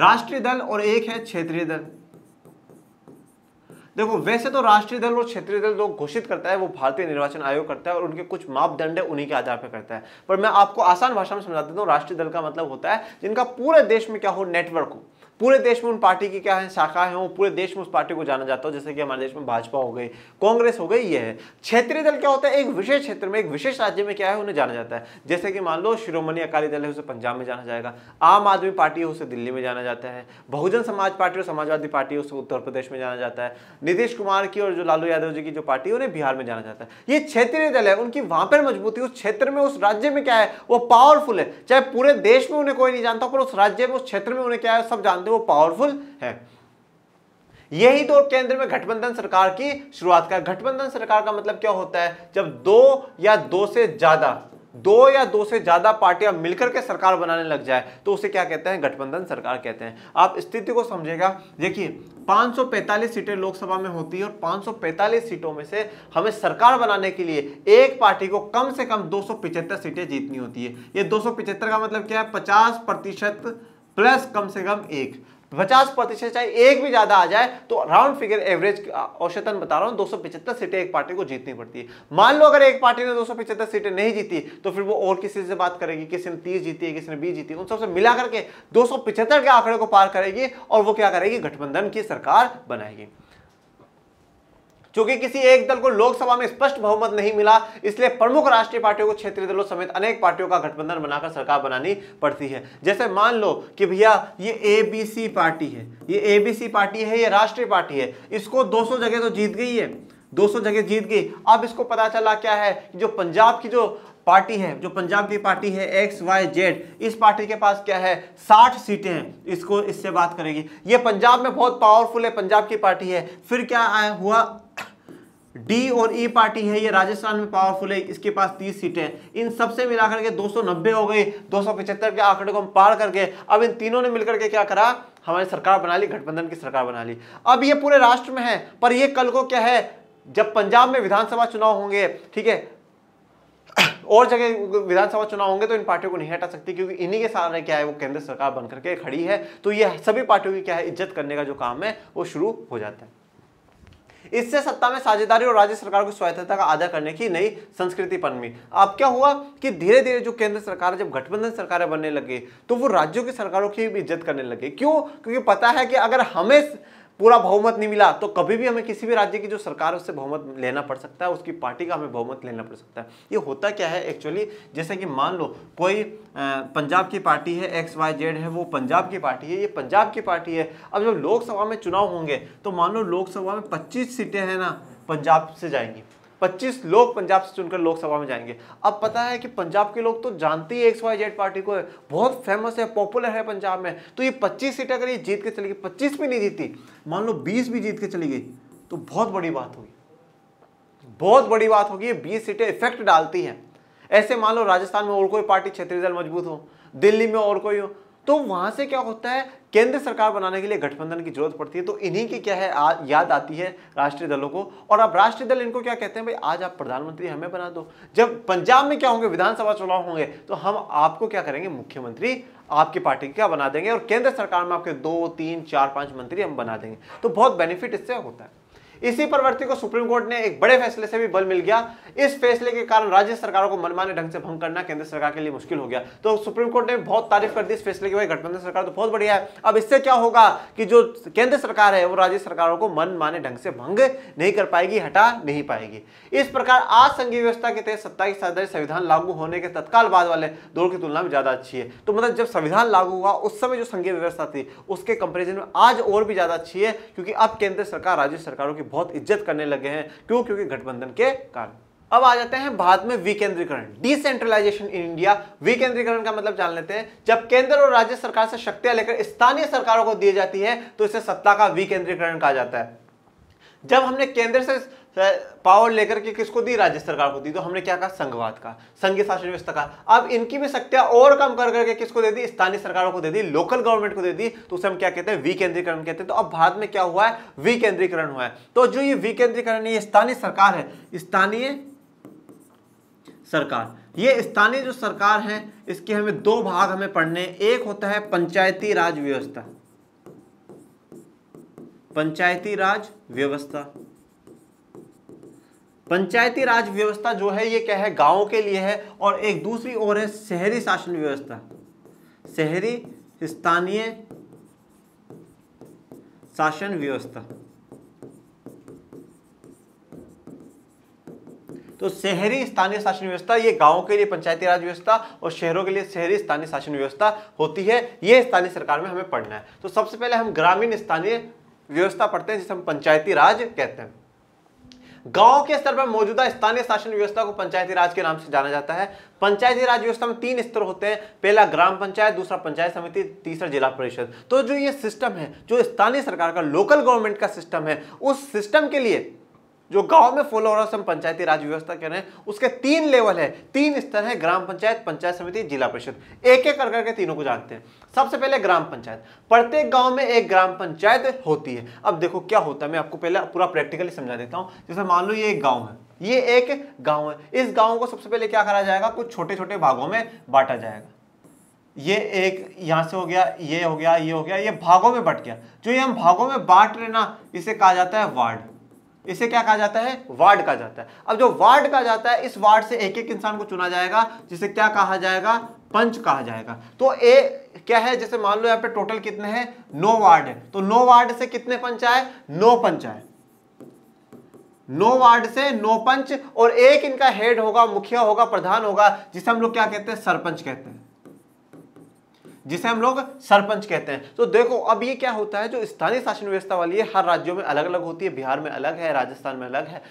राष्ट्रीय दल और एक है क्षेत्रीय दल देखो वैसे तो राष्ट्रीय दल और क्षेत्रीय दल जो घोषित करता है वो भारतीय निर्वाचन आयोग करता है और उनके कुछ मापदंड है उन्हीं के आधार पर करता है पर मैं आपको आसान भाषा में समझा देता हूँ राष्ट्रीय दल का मतलब होता है जिनका पूरे देश में क्या हो नेटवर्क हो पूरे देश में उन पार्टी की क्या है शाखा है वो पूरे देश में उस पार्टी को जाना जाता है जैसे कि हमारे देश में भाजपा हो गई कांग्रेस हो गई ये है क्षेत्रीय दल क्या होता है एक विशेष क्षेत्र में एक विशेष राज्य में क्या है उन्हें जाना जाता है जैसे कि मान लो शिरोमणि अकाली दल है उसे पंजाब में जाना जाएगा आम आदमी पार्टी है उसे दिल्ली में जाना जाता है बहुजन समाज पार्टी और समाजवादी पार्टी है उसे उत्तर प्रदेश में जाना जाता है नीतीश कुमार की और जो लालू यादव जी की जो पार्टी है उन्हें बिहार में जाना जाता है ये क्षेत्रीय दल है उनकी वहां पर मजबूती उस क्षेत्र में उस राज्य में क्या है वो पावरफुल है चाहे पूरे देश में उन्हें कोई नहीं जानता पर उस राज्य में उस क्षेत्र में उन्हें क्या है सब जानते वो पावरफुल है यही तो केंद्र में गठबंधन सरकार की शुरुआत का गठबंधन सरकार का मतलब क्या होता है जब दो या दो से ज्यादा दो या दो से ज्यादा पार्टियां मिलकर के सरकार बनाने लग जाए तो उसे क्या कहते हैं गठबंधन सरकार कहते हैं आप स्थिति को समझेगा देखिए 545 सीटें लोकसभा में होती है और 545 सीटों में से हमें सरकार बनाने के लिए एक पार्टी को कम से कम दो सीटें जीतनी होती है ये दो का मतलब क्या है पचास प्लस कम से कम एक पचास प्रतिशत चाहे एक भी ज्यादा आ जाए तो राउंड फिगर एवरेज औसतन बता रहा हूं दो सीटें एक पार्टी को जीतनी पड़ती है मान लो अगर एक पार्टी ने दो सीटें नहीं जीती तो फिर वो और किसी से बात करेगी किसी ने तीस जीती है किसी ने बीस जीती है उन सबसे मिला करके दो के आंकड़े को पार करेगी और वो क्या करेगी गठबंधन की सरकार बनाएगी चूंकि किसी एक दल को लोकसभा में स्पष्ट बहुमत नहीं मिला इसलिए प्रमुख राष्ट्रीय पार्टियों को क्षेत्रीय दलों समेत अनेक पार्टियों का गठबंधन बनाकर सरकार बनानी पड़ती है जैसे मान लो कि भैया ये एबीसी पार्टी है ये एबीसी पार्टी है ये राष्ट्रीय पार्टी है इसको 200 जगह तो जीत गई है 200 जगह जीत गई अब इसको पता चला क्या है जो पंजाब की जो पार्टी है जो पंजाब की पार्टी है एक्स वाई जेड इस पार्टी के पास क्या है साठ सीटें हैं इसको इससे बात करेगी ये पंजाब में बहुत पावरफुल है पंजाब की पार्टी है फिर क्या हुआ डी और ई पार्टी है ये राजस्थान में पावरफुल है इसके पास तीस सीटें इन सबसे मिलाकर के 290 हो गई 275 के आंकड़े को हम पार करके अब इन तीनों ने मिलकर के क्या करा हमारी सरकार बना ली गठबंधन की सरकार बना ली अब ये पूरे राष्ट्र में है पर ये कल को क्या है जब पंजाब में विधानसभा चुनाव होंगे ठीक है और जगह विधानसभा चुनाव होंगे तो इन पार्टियों को नहीं हटा सकती क्योंकि इन्हीं के सामने क्या है वो केंद्र सरकार बनकर के खड़ी है तो ये सभी पार्टियों की क्या है इज्जत करने का जो काम है वो शुरू हो जाता है इससे सत्ता में साझेदारी और राज्य सरकार को स्वायत्तता का आदर करने की नई संस्कृति पनमी अब क्या हुआ कि धीरे धीरे जो केंद्र सरकार जब गठबंधन सरकारें बनने लगी तो वो राज्यों की सरकारों की इज्जत करने लगी क्यों क्योंकि पता है कि अगर हमें पूरा बहुमत नहीं मिला तो कभी भी हमें किसी भी राज्य की जो सरकार उससे बहुमत लेना पड़ सकता है उसकी पार्टी का हमें बहुमत लेना पड़ सकता है ये होता क्या है एक्चुअली जैसे कि मान लो कोई पंजाब की पार्टी है एक्स वाई जेड है वो पंजाब की पार्टी है ये पंजाब की पार्टी है अब जब लोकसभा में चुनाव होंगे तो मान लो लोकसभा में पच्चीस सीटें हैं ना पंजाब से जाएंगी पच्चीस लोग पंजाब से चुनकर लोकसभा में जाएंगे अब पता है कि पंजाब के लोग तो जानते ही एक्स वाई जेड पार्टी को है बहुत फेमस है पॉपुलर है पंजाब में तो ये पच्चीस सीट अगर ये जीत के चली गई पच्चीस भी नहीं जीती मान लो बीस भी जीत के चली गई तो बहुत बड़ी बात होगी बहुत बड़ी बात होगी ये बीस सीटें इफेक्ट डालती हैं ऐसे मान लो राजस्थान में और कोई पार्टी क्षेत्रीय दल मजबूत हो दिल्ली में और कोई हो तो वहां से क्या होता है केंद्र सरकार बनाने के लिए गठबंधन की जरूरत पड़ती है तो इन्हीं की क्या है आ, याद आती है राष्ट्रीय दलों को और अब राष्ट्रीय दल इनको क्या कहते हैं भाई आज आप प्रधानमंत्री हमें बना दो जब पंजाब में क्या होंगे विधानसभा चुनाव होंगे तो हम आपको क्या करेंगे मुख्यमंत्री आपकी पार्टी क्या बना देंगे और केंद्र सरकार में आपके दो तीन चार पांच मंत्री हम बना देंगे तो बहुत बेनिफिट इससे होता है इसी प्रवृत्ति को सुप्रीम कोर्ट ने एक बड़े फैसले से भी बल मिल गया इस फैसले के कारण राज्य सरकारों को मनमाने ढंग से भंग करना केंद्र सरकार के लिए मुश्किल हो गया तो सुप्रीम कोर्ट ने बहुत तारीफ कर दी इस फैसले की वजह गठबंधन सरकार तो बहुत बढ़िया है अब इससे क्या होगा कि जो केंद्र सरकार है वो राज्य सरकारों को मनमाने ढंग से भंग नहीं कर पाएगी हटा नहीं पाएगी इस प्रकार आज संघीय व्यवस्था के तहत सत्ताईस साधारण संविधान लागू होने के तत्काल बाद वाले दौर की तुलना में ज्यादा अच्छी है तो मतलब जब संविधान लागू हुआ उस समय जो संघीय व्यवस्था थी उसके कंपेरिजन में आज और भी ज्यादा अच्छी है क्योंकि अब केंद्र सरकार राज्य सरकारों की बहुत इज्जत करने लगे हैं क्यों क्योंकि गठबंधन के कारण अब आ जाते हैं भारत में विकेंद्रीकरण डिसेंट्रलाइजेशन इन इंडिया विकेंद्रीकरण का मतलब जान लेते हैं जब केंद्र और राज्य सरकार से शक्तियां लेकर स्थानीय सरकारों को दी जाती है तो इसे सत्ता का विकेंद्रीकरण कहा जाता है जब हमने केंद्र से पावर लेकर के किसको दी राज्य सरकार को दी तो हमने क्या कहा संघवाद का संघीय शासन व्यवस्था का अब इनकी भी शक्तियां और कम कर करके किसको दे दी स्थानीय सरकारों को दे दी लोकल गवर्नमेंट को दे दी तो उसे हम क्या कहते हैं विकेंद्रीकरण कहते हैं तो अब भारत में क्या हुआ है विकेंद्रीकरण हुआ है तो जो ये विकेंद्रीकरण है ये स्थानीय सरकार है स्थानीय सरकार ये स्थानीय जो सरकार है इसके हमें दो भाग हमें पढ़ने एक होता है पंचायती राज व्यवस्था पंचायती राज व्यवस्था पंचायती राज व्यवस्था जो है ये क्या है गांवों के लिए है और एक दूसरी ओर है शहरी शासन व्यवस्था शहरी स्थानीय शासन व्यवस्था तो शहरी स्थानीय शासन व्यवस्था ये गांव के लिए पंचायती राज व्यवस्था और शहरों के लिए शहरी स्थानीय शासन व्यवस्था होती है ये स्थानीय सरकार में हमें पढ़ना है तो सबसे पहले हम ग्रामीण स्थानीय व्यवस्था पढ़ते हैं जिसे हम पंचायती राज कहते हैं गांव के स्तर पर मौजूदा स्थानीय शासन व्यवस्था को पंचायती राज के नाम से जाना जाता है पंचायती राज व्यवस्था में तीन स्तर होते हैं पहला ग्राम पंचायत दूसरा पंचायत समिति तीसरा जिला परिषद तो जो ये सिस्टम है जो स्थानीय सरकार का लोकल गवर्नमेंट का सिस्टम है उस सिस्टम के लिए जो गांव में फॉलो हो रहा है हम पंचायती राज व्यवस्था कह रहे हैं उसके तीन लेवल है तीन स्तर है ग्राम पंचायत पंचायत समिति जिला परिषद एक एक कर करके तीनों को जानते हैं सबसे पहले ग्राम पंचायत प्रत्येक गांव में एक ग्राम पंचायत होती है अब देखो क्या होता है मैं आपको पहले पूरा प्रैक्टिकली समझा देता हूं जैसे मान लो ये एक गाँव है ये एक गाँव है इस गाँव को सबसे पहले क्या करा जाएगा कुछ छोटे छोटे भागों में बांटा जाएगा ये एक यहां से हो गया ये हो गया ये हो गया ये भागों में बट गया जो ये हम भागों में बांट रहे ना इसे कहा जाता है वार्ड इसे क्या कहा जाता है वार्ड कहा जाता है अब जो वार्ड कहा जाता है इस वार्ड से एक एक इंसान को चुना जाएगा जिसे क्या कहा जाएगा पंच कहा जाएगा तो ए क्या है जैसे मान लो यहाँ पे टोटल कितने हैं नो वार्ड है तो नो वार्ड से कितने पंच आए नो पंच आए नो वार्ड से नो पंच और एक इनका हेड होगा मुखिया होगा प्रधान होगा जिसे हम लोग क्या कहते हैं सरपंच कहते हैं जिसे हम लोग सरपंच कहते हैं तो देखो अब ये क्या होता है जो स्थानीय शासन व्यवस्था वाली है हर राज्यों में अलग अलग होती है बिहार में अलग है राजस्थान में अलग है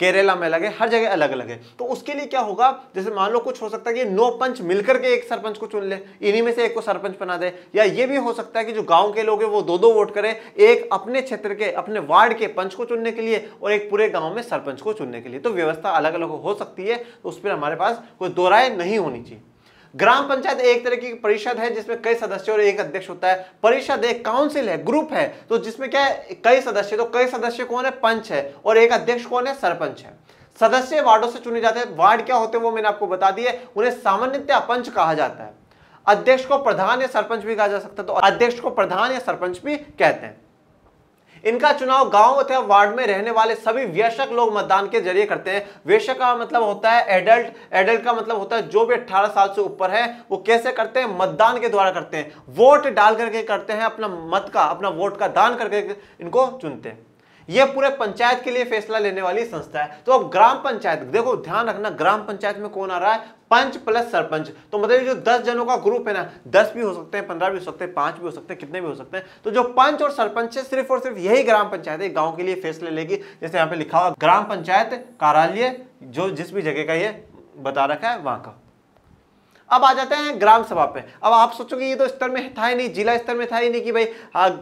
केरला में अलग है हर जगह अलग अलग है तो उसके लिए क्या होगा जैसे मान लो कुछ हो सकता है कि नौ पंच मिलकर के एक सरपंच को चुन ले इन्हीं में से एक को सरपंच बना दे या ये भी हो सकता है कि जो गांव के लोग हैं वो दो दो वोट करें एक अपने क्षेत्र के अपने वार्ड के पंच को चुनने के लिए और एक पूरे गाँव में सरपंच को चुनने के लिए तो व्यवस्था अलग अलग हो सकती है तो उस पर हमारे पास कोई दो राय नहीं होनी चाहिए ग्राम पंचायत एक तरह की परिषद है जिसमें कई सदस्य और एक अध्यक्ष होता है परिषद एक काउंसिल है ग्रुप है तो जिसमें क्या है कई सदस्य तो कई सदस्य कौन है पंच है और एक अध्यक्ष कौन है सरपंच है सदस्य वार्डों से चुने जाते हैं वार्ड क्या होते हैं वो मैंने आपको बता दिया उन्हें सामान्यतः पंच कहा जाता है अध्यक्ष को प्रधान या सरपंच भी कहा जा सकता है तो अध्यक्ष को प्रधान या सरपंच भी कहते हैं इनका चुनाव गांव अथवा वार्ड में रहने वाले सभी व्यशक लोग मतदान के जरिए करते हैं व्यशक का मतलब होता है एडल्ट एडल्ट का मतलब होता है जो भी अट्ठारह साल से ऊपर है वो कैसे करते हैं मतदान के द्वारा करते हैं वोट डाल करके करते हैं अपना मत का अपना वोट का दान करके इनको चुनते हैं ये पूरे पंचायत के लिए फैसला लेने वाली संस्था है तो अब ग्राम पंचायत देखो ध्यान रखना ग्राम पंचायत में कौन आ रहा है पंच प्लस सरपंच तो मतलब जो दस जनों का ग्रुप है ना दस भी हो सकते हैं पंद्रह भी हो सकते हैं पांच भी हो सकते हैं कितने भी हो सकते हैं तो जो पंच और सरपंच है सिर्फ और सिर्फ यही ग्राम पंचायत गांव के लिए फैसले लेगी जैसे यहाँ पे लिखा हुआ ग्राम पंचायत कार्यालय जो जिस भी जगह का ये बता रखा है वहां का अब आ जाते हैं ग्राम सभा पे अब आप सोचोगे ये तो स्तर में था ही नहीं जिला स्तर में था ही नहीं कि भाई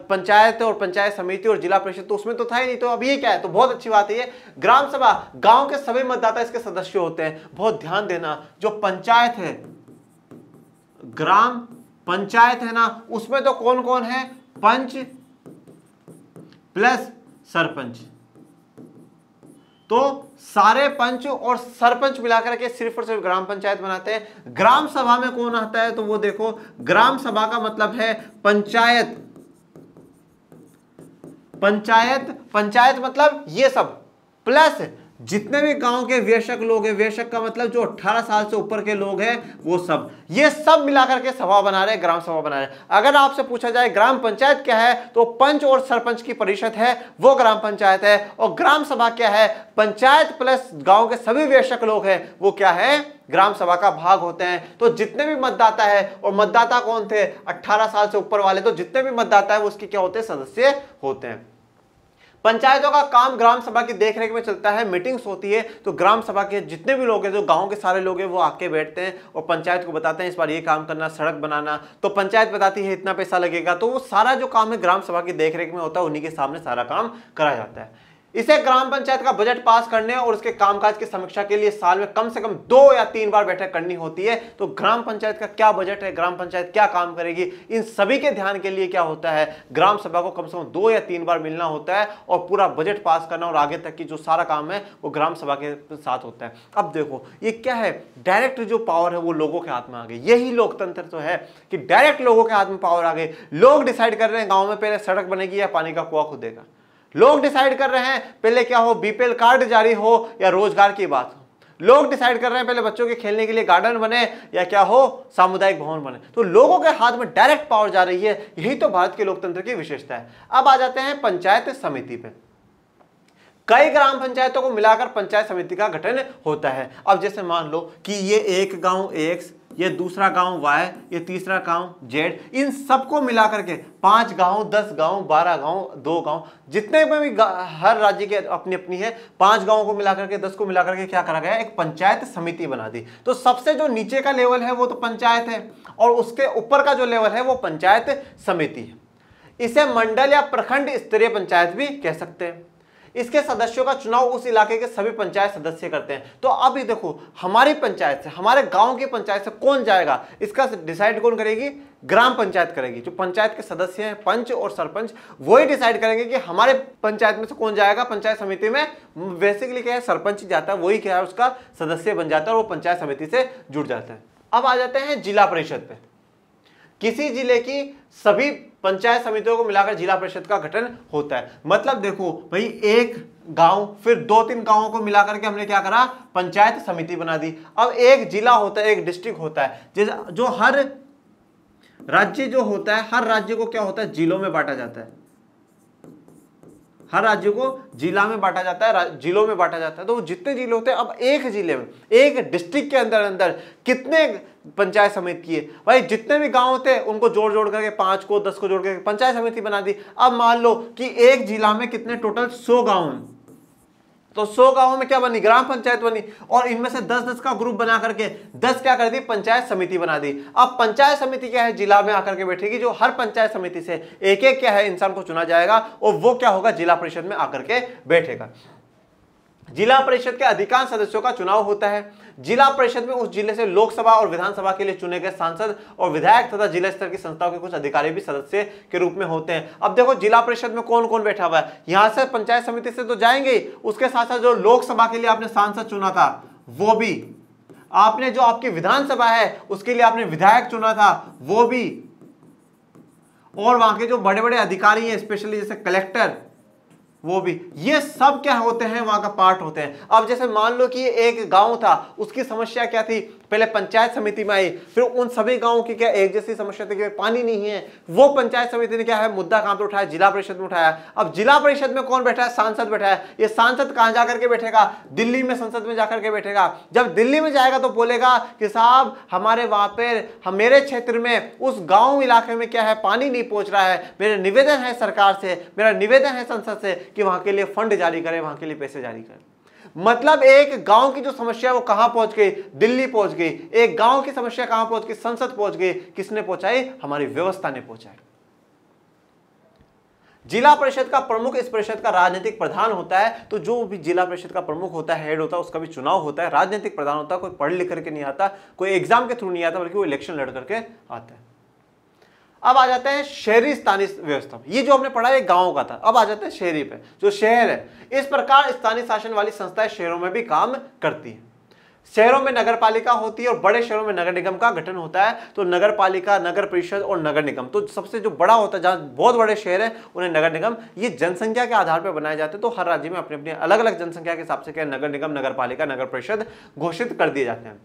पंचायत और पंचायत समिति और जिला परिषद तो उसमें तो था ही नहीं तो अब ये क्या है तो बहुत अच्छी बात है ये ग्राम सभा गांव के सभी मतदाता इसके सदस्य होते हैं बहुत ध्यान देना जो पंचायत है ग्राम पंचायत है ना उसमें तो कौन कौन है पंच प्लस सरपंच तो सारे पंच और सरपंच मिलाकर के सिर्फ और सिर्फ ग्राम पंचायत बनाते हैं ग्राम सभा में कौन आता है तो वो देखो ग्राम सभा का मतलब है पंचायत पंचायत पंचायत मतलब ये सब प्लस जितने भी गांव के वेशक लोग हैं वेशक का मतलब जो 18 साल से ऊपर के लोग हैं वो सब ये सब मिलाकर के सभा बना रहे ग्राम सभा बना रहे अगर आपसे पूछा जाए ग्राम पंचायत क्या है तो पंच और सरपंच की परिषद है वो ग्राम पंचायत है और ग्राम सभा क्या है पंचायत प्लस गांव के सभी वेशक लोग हैं वो क्या है ग्राम सभा का भाग होते हैं तो जितने भी मतदाता है और मतदाता कौन थे अट्ठारह साल से ऊपर वाले तो जितने भी मतदाता है वो उसके क्या होते हैं सदस्य होते हैं पंचायतों का काम ग्राम सभा की देखरेख में चलता है मीटिंग्स होती है तो ग्राम सभा के जितने भी लोग हैं जो गांव के सारे लोग हैं वो आके बैठते हैं और पंचायत को बताते हैं इस बार ये काम करना सड़क बनाना तो पंचायत बताती है इतना पैसा लगेगा तो वो सारा जो काम है ग्राम सभा की देखरेख में होता है उन्हीं के सामने सारा काम करा जाता है इसे ग्राम पंचायत का बजट पास करने और उसके कामकाज की समीक्षा के लिए साल में कम से कम दो या तीन बार बैठक करनी होती है तो ग्राम पंचायत का क्या बजट है ग्राम पंचायत क्या काम करेगी इन सभी के ध्यान के लिए क्या होता है ग्राम सभा को कम से कम दो या तीन बार मिलना होता है और पूरा बजट पास करना और आगे तक की जो सारा काम है वो ग्राम सभा के साथ होता है अब देखो ये क्या है डायरेक्ट जो पावर है वो लोगों के हाथ में आ गई यही लोकतंत्र तो है कि डायरेक्ट लोगों के हाथ में पावर आ गई लोग डिसाइड कर रहे हैं गाँव में पहले सड़क बनेगी या पानी का कुआ खुदेगा लोग डिसाइड कर रहे हैं पहले क्या हो बीपीएल कार्ड जारी हो या रोजगार की बात हो लोग डिसाइड कर रहे हैं पहले बच्चों के खेलने के लिए गार्डन बने या क्या हो सामुदायिक भवन बने तो लोगों के हाथ में डायरेक्ट पावर जा रही है यही तो भारत के लोकतंत्र की विशेषता है अब आ जाते हैं पंचायत समिति पे कई ग्राम पंचायतों को मिलाकर पंचायत समिति का गठन होता है अब जैसे मान लो कि ये एक गांव एक ये दूसरा गांव वाई ये तीसरा गांव जेड इन सबको मिला करके पांच गांव दस गांव बारह गांव दो गांव जितने भी हर राज्य के अपनी अपनी है पांच गांव को मिला करके दस को मिला करके क्या करा गया एक पंचायत समिति बना दी तो सबसे जो नीचे का लेवल है वो तो पंचायत है और उसके ऊपर का जो लेवल है वो पंचायत समिति है इसे मंडल या प्रखंड स्तरीय पंचायत भी कह सकते हैं इसके सदस्यों का चुनाव उस इलाके के सभी पंचायत सदस्य करते हैं तो अभी देखो हमारी पंचायत से हमारे गांव की पंचायत से कौन जाएगा इसका डिसाइड कौन करेगी ग्राम पंचायत करेगी जो पंचायत के सदस्य हैं पंच और सरपंच वही डिसाइड करेंगे कि हमारे पंचायत में से कौन जाएगा पंचायत समिति में बेसिकली क्या है सरपंच जाता है वही क्या है उसका सदस्य बन जाता है और वो पंचायत समिति से जुड़ जाता है अब आ जाते हैं जिला परिषद पे किसी जिले की सभी पंचायत समितियों को मिलाकर जिला परिषद का गठन होता है मतलब देखो भाई एक गांव फिर दो तीन गांवों को मिलाकर के हमने क्या करा पंचायत समिति बना दी अब एक जिला होता है एक डिस्ट्रिक्ट होता है जिस जो हर राज्य जो होता है हर राज्य को क्या होता है जिलों में बांटा जाता है हर राज्य को जिला में बांटा जाता है जिलों में बांटा जाता है तो वो जितने जिले होते हैं अब एक जिले में एक डिस्ट्रिक्ट के अंदर अंदर कितने पंचायत समिति है भाई जितने भी गांव होते हैं उनको जोड़ जोड़ करके पाँच को दस को जोड़ करके पंचायत समिति बना दी अब मान लो कि एक जिला में कितने टोटल सौ गाँव हैं तो सौ गांवों में क्या बनी ग्राम पंचायत बनी और इनमें से दस दस का ग्रुप बना करके दस क्या कर दी पंचायत समिति बना दी अब पंचायत समिति क्या है जिला में आकर के बैठेगी जो हर पंचायत समिति से एक एक क्या है इंसान को चुना जाएगा और वो क्या होगा जिला परिषद में आकर के बैठेगा जिला परिषद के अधिकांश सदस्यों का चुनाव होता है जिला परिषद में उस जिले से लोकसभा और विधानसभा के लिए चुने गए सांसद और विधायक तथा जिला स्तर की संस्थाओं के कुछ अधिकारी भी सदस्य के रूप में होते हैं अब देखो जिला परिषद में कौन कौन बैठा हुआ है यहां से पंचायत समिति से तो जाएंगे उसके साथ साथ जो लोकसभा के लिए आपने सांसद चुना था वो भी आपने जो आपकी विधानसभा है उसके लिए आपने विधायक चुना था वो भी और वहां के जो बड़े बड़े अधिकारी हैं स्पेशली जैसे कलेक्टर वो भी ये सब क्या होते हैं वहां का पार्ट होते हैं अब जैसे मान लो कि एक गांव था उसकी समस्या क्या थी पहले पंचायत समिति में आई फिर उन सभी गांवों की क्या एक जैसी समस्या थी कि पानी नहीं है वो पंचायत समिति ने क्या है मुद्दा कहां पर उठाया जिला परिषद में उठाया अब जिला परिषद में कौन बैठा है सांसद बैठा है ये सांसद कहां जाकर के बैठेगा दिल्ली में संसद में जाकर के बैठेगा जब दिल्ली में जाएगा तो बोलेगा कि साहब हमारे वहां पर मेरे क्षेत्र में उस गाँव इलाके में क्या है पानी नहीं पहुंच रहा है मेरा निवेदन है सरकार से मेरा निवेदन है संसद से कि वहां के लिए फंड जारी करें वहां के लिए पैसे जारी करें मतलब एक गांव की जो समस्या वो कहां पहुंच गई दिल्ली पहुंच गई एक गांव की समस्या कहां पहुंच गई संसद पहुंच गई किसने पहुंचाई हमारी व्यवस्था ने पहुंचाई जिला परिषद का प्रमुख इस परिषद का राजनीतिक प्रधान होता है तो जो भी जिला परिषद का प्रमुख होता है हेड होता है उसका भी चुनाव होता है राजनीतिक प्रधान होता है कोई पढ़ लिख करके नहीं आता कोई एग्जाम के थ्रू नहीं आता बल्कि वो इलेक्शन लड़ करके आता है अब आ जाते हैं शहरी स्थानीय व्यवस्था ये जो हमने पढ़ा है गांव का था अब आ जाते हैं शहरी पे जो शहर है इस प्रकार स्थानीय शासन वाली संस्थाएं शहरों में भी काम करती हैं शहरों में नगर पालिका होती है और बड़े शहरों में नगर निगम का गठन होता है तो नगर पालिका नगर परिषद और नगर निगम तो सबसे जो बड़ा होता है जहाँ बहुत बड़े शहर है उन्हें नगर निगम ये जनसंख्या के आधार पर बनाए जाते हैं तो हर राज्य में अपने अपने अलग अलग जनसंख्या के हिसाब से क्या नगर निगम नगर पालिका नगर परिषद घोषित कर दिए जाते हैं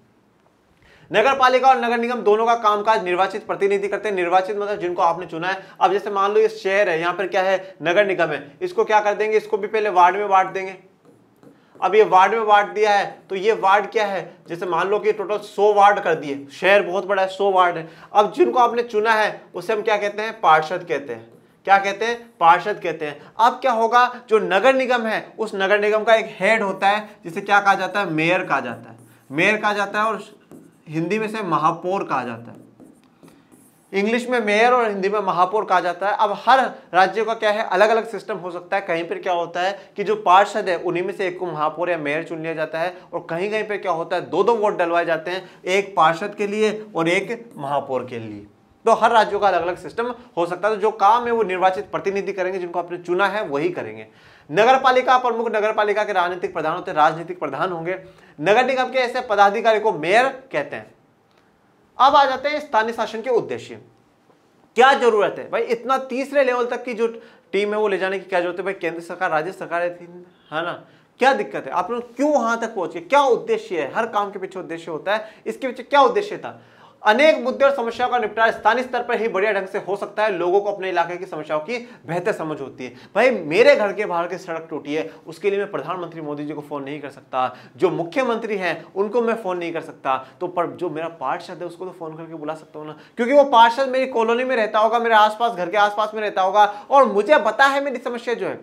नगर पालिका और नगर निगम दोनों का कामकाज निर्वाचित प्रतिनिधि करते हैं निर्वाचित मतलब जिनको आपने चुना है अब जैसे मान लो ये शहर है यहाँ पर क्या है नगर निगम है इसको क्या कर देंगे इसको भी पहले वार्ड में बांट देंगे अब ये वार्ड में बांट दिया है तो ये वार्ड क्या है जैसे मान लो कि टोटल 100 वार्ड कर दिए शहर बहुत बड़ा है 100 वार्ड है अब जिनको आपने चुना है उसे हम क्या कहते हैं पार्षद कहते हैं क्या कहते हैं पार्षद कहते हैं अब क्या होगा जो नगर निगम है उस नगर निगम का एक हेड होता है जिसे क्या कहा जाता है मेयर कहा जाता है मेयर कहा जाता है और हिंदी में से महापौर कहा जाता है इंग्लिश में मेयर और हिंदी में महापौर कहा जाता है अब हर राज्य का क्या है अलग अलग सिस्टम हो सकता है कहीं पर क्या होता है कि जो पार्षद है उन्हीं में से एक को महापौर या मेयर चुन लिया जाता है और कहीं कहीं पर क्या होता है दो दो वोट डलवाए जाते हैं एक पार्षद के लिए और एक महापौर के लिए तो हर राज्यों का अलग अलग सिस्टम हो सकता है तो जो काम है वो निर्वाचित प्रतिनिधि करेंगे जिनको आपने चुना है वही करेंगे नगर पालिका प्रमुख नगर पालिका के राजनीतिक प्रधान होते राजनीतिक प्रधान होंगे नगर निगम के ऐसे पदाधिकारी को मेयर कहते हैं अब आ जाते हैं स्थानीय शासन के उद्देश्य क्या जरूरत है भाई इतना तीसरे लेवल तक की जो टीम है वो ले जाने की क्या जरूरत है भाई केंद्र सरकार राज्य सरकार है ना क्या दिक्कत है आप लोग क्यों वहां तक पहुंच गए क्या उद्देश्य है हर काम के पीछे उद्देश्य होता है इसके पीछे क्या उद्देश्य था अनेक मुद्दे और समस्याओं का निपटारा स्थानीय स्तर पर ही बढ़िया ढंग से हो सकता है लोगों को अपने इलाके की समस्याओं की बेहतर समझ होती है भाई मेरे घर के बाहर की सड़क टूटी है उसके लिए मैं प्रधानमंत्री मोदी जी को फोन नहीं कर सकता जो मुख्यमंत्री हैं उनको मैं फोन नहीं कर सकता तो पर जो मेरा पार्षद है उसको तो फोन करके बुला सकता हूँ ना क्योंकि वो पार्षद मेरी कॉलोनी में रहता होगा मेरे आसपास घर के आसपास में रहता होगा और मुझे पता है मेरी समस्या जो है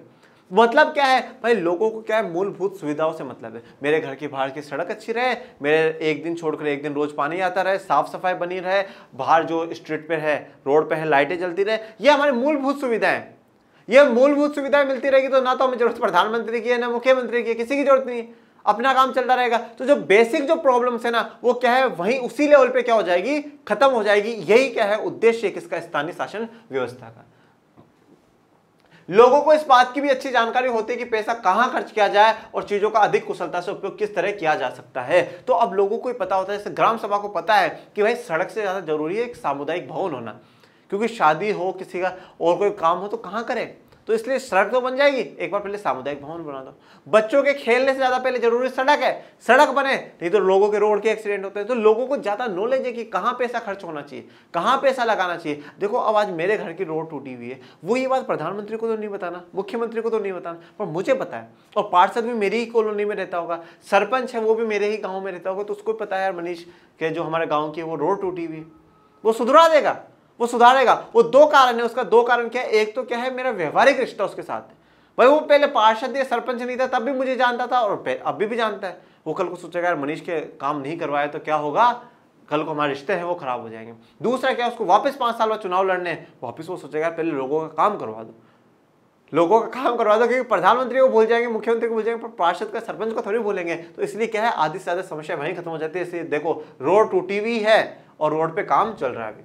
मतलब क्या है भाई लोगों को क्या है मूलभूत सुविधाओं से मतलब है मेरे घर की बाहर की सड़क अच्छी रहे मेरे एक दिन छोड़कर एक दिन रोज पानी आता रहे साफ सफाई बनी रहे बाहर जो स्ट्रीट पे है रोड पे है लाइटें जलती रहे ये हमारी मूलभूत सुविधाएं ये मूलभूत सुविधाएं मिलती रहेगी तो ना तो हमें जरूरत प्रधानमंत्री की है ना मुख्यमंत्री की है किसी की जरूरत नहीं है अपना काम चलता रहेगा तो जो बेसिक जो प्रॉब्लम्स है ना वो क्या है वहीं उसी लेवल पे क्या हो जाएगी खत्म हो जाएगी यही क्या है उद्देश्य किसका स्थानीय शासन व्यवस्था का लोगों को इस बात की भी अच्छी जानकारी होती है कि पैसा कहाँ खर्च किया जाए और चीज़ों का अधिक कुशलता से उपयोग किस तरह किया जा सकता है तो अब लोगों को ही पता होता है जैसे ग्राम सभा को पता है कि भाई सड़क से ज़्यादा जरूरी है एक सामुदायिक भवन होना क्योंकि शादी हो किसी का और कोई काम हो तो कहाँ करें तो इसलिए सड़क तो बन जाएगी एक बार पहले सामुदायिक भवन बना दो बच्चों के खेलने से ज़्यादा पहले जरूरी सड़क है सड़क बने नहीं तो लोगों के रोड के एक्सीडेंट होते हैं तो लोगों को ज़्यादा नॉलेज है कि कहाँ पैसा खर्च होना चाहिए कहाँ पैसा लगाना चाहिए देखो अब आज मेरे घर की रोड टूटी हुई है वो ये बात प्रधानमंत्री को तो नहीं बताना मुख्यमंत्री को तो नहीं बताना पर मुझे पता है और पार्षद भी मेरी ही कॉलोनी में रहता होगा सरपंच है वो भी मेरे ही गाँव में रहता होगा तो उसको पता है यार मनीष के जो हमारे गाँव की वो रोड टूटी हुई वो सुधरा देगा वो सुधारेगा वो दो कारण है उसका दो कारण क्या है एक तो क्या है मेरा व्यवहारिक रिश्ता उसके साथ है भाई वो पहले पार्षद या सरपंच नहीं था तब भी मुझे जानता था और अभी भी जानता है वो कल को सोचेगा यार मनीष के काम नहीं करवाया तो क्या होगा कल को हमारे रिश्ते हैं वो खराब हो जाएंगे दूसरा क्या उसको वापस पांच साल बाद चुनाव लड़ने हैं वापस वो सोचेगा पहले लोगों का काम करवा दो लोगों का काम करवा दो क्योंकि प्रधानमंत्री को भूल जाएंगे मुख्यमंत्री को भूल जाएंगे पर पार्षद का सरपंच को थोड़ी भूलेंगे तो इसलिए क्या है आधी से ज़्यादा समस्या वहीं खत्म हो जाती है इसलिए देखो रोड टूटी हुई है और रोड पर काम चल रहा है अभी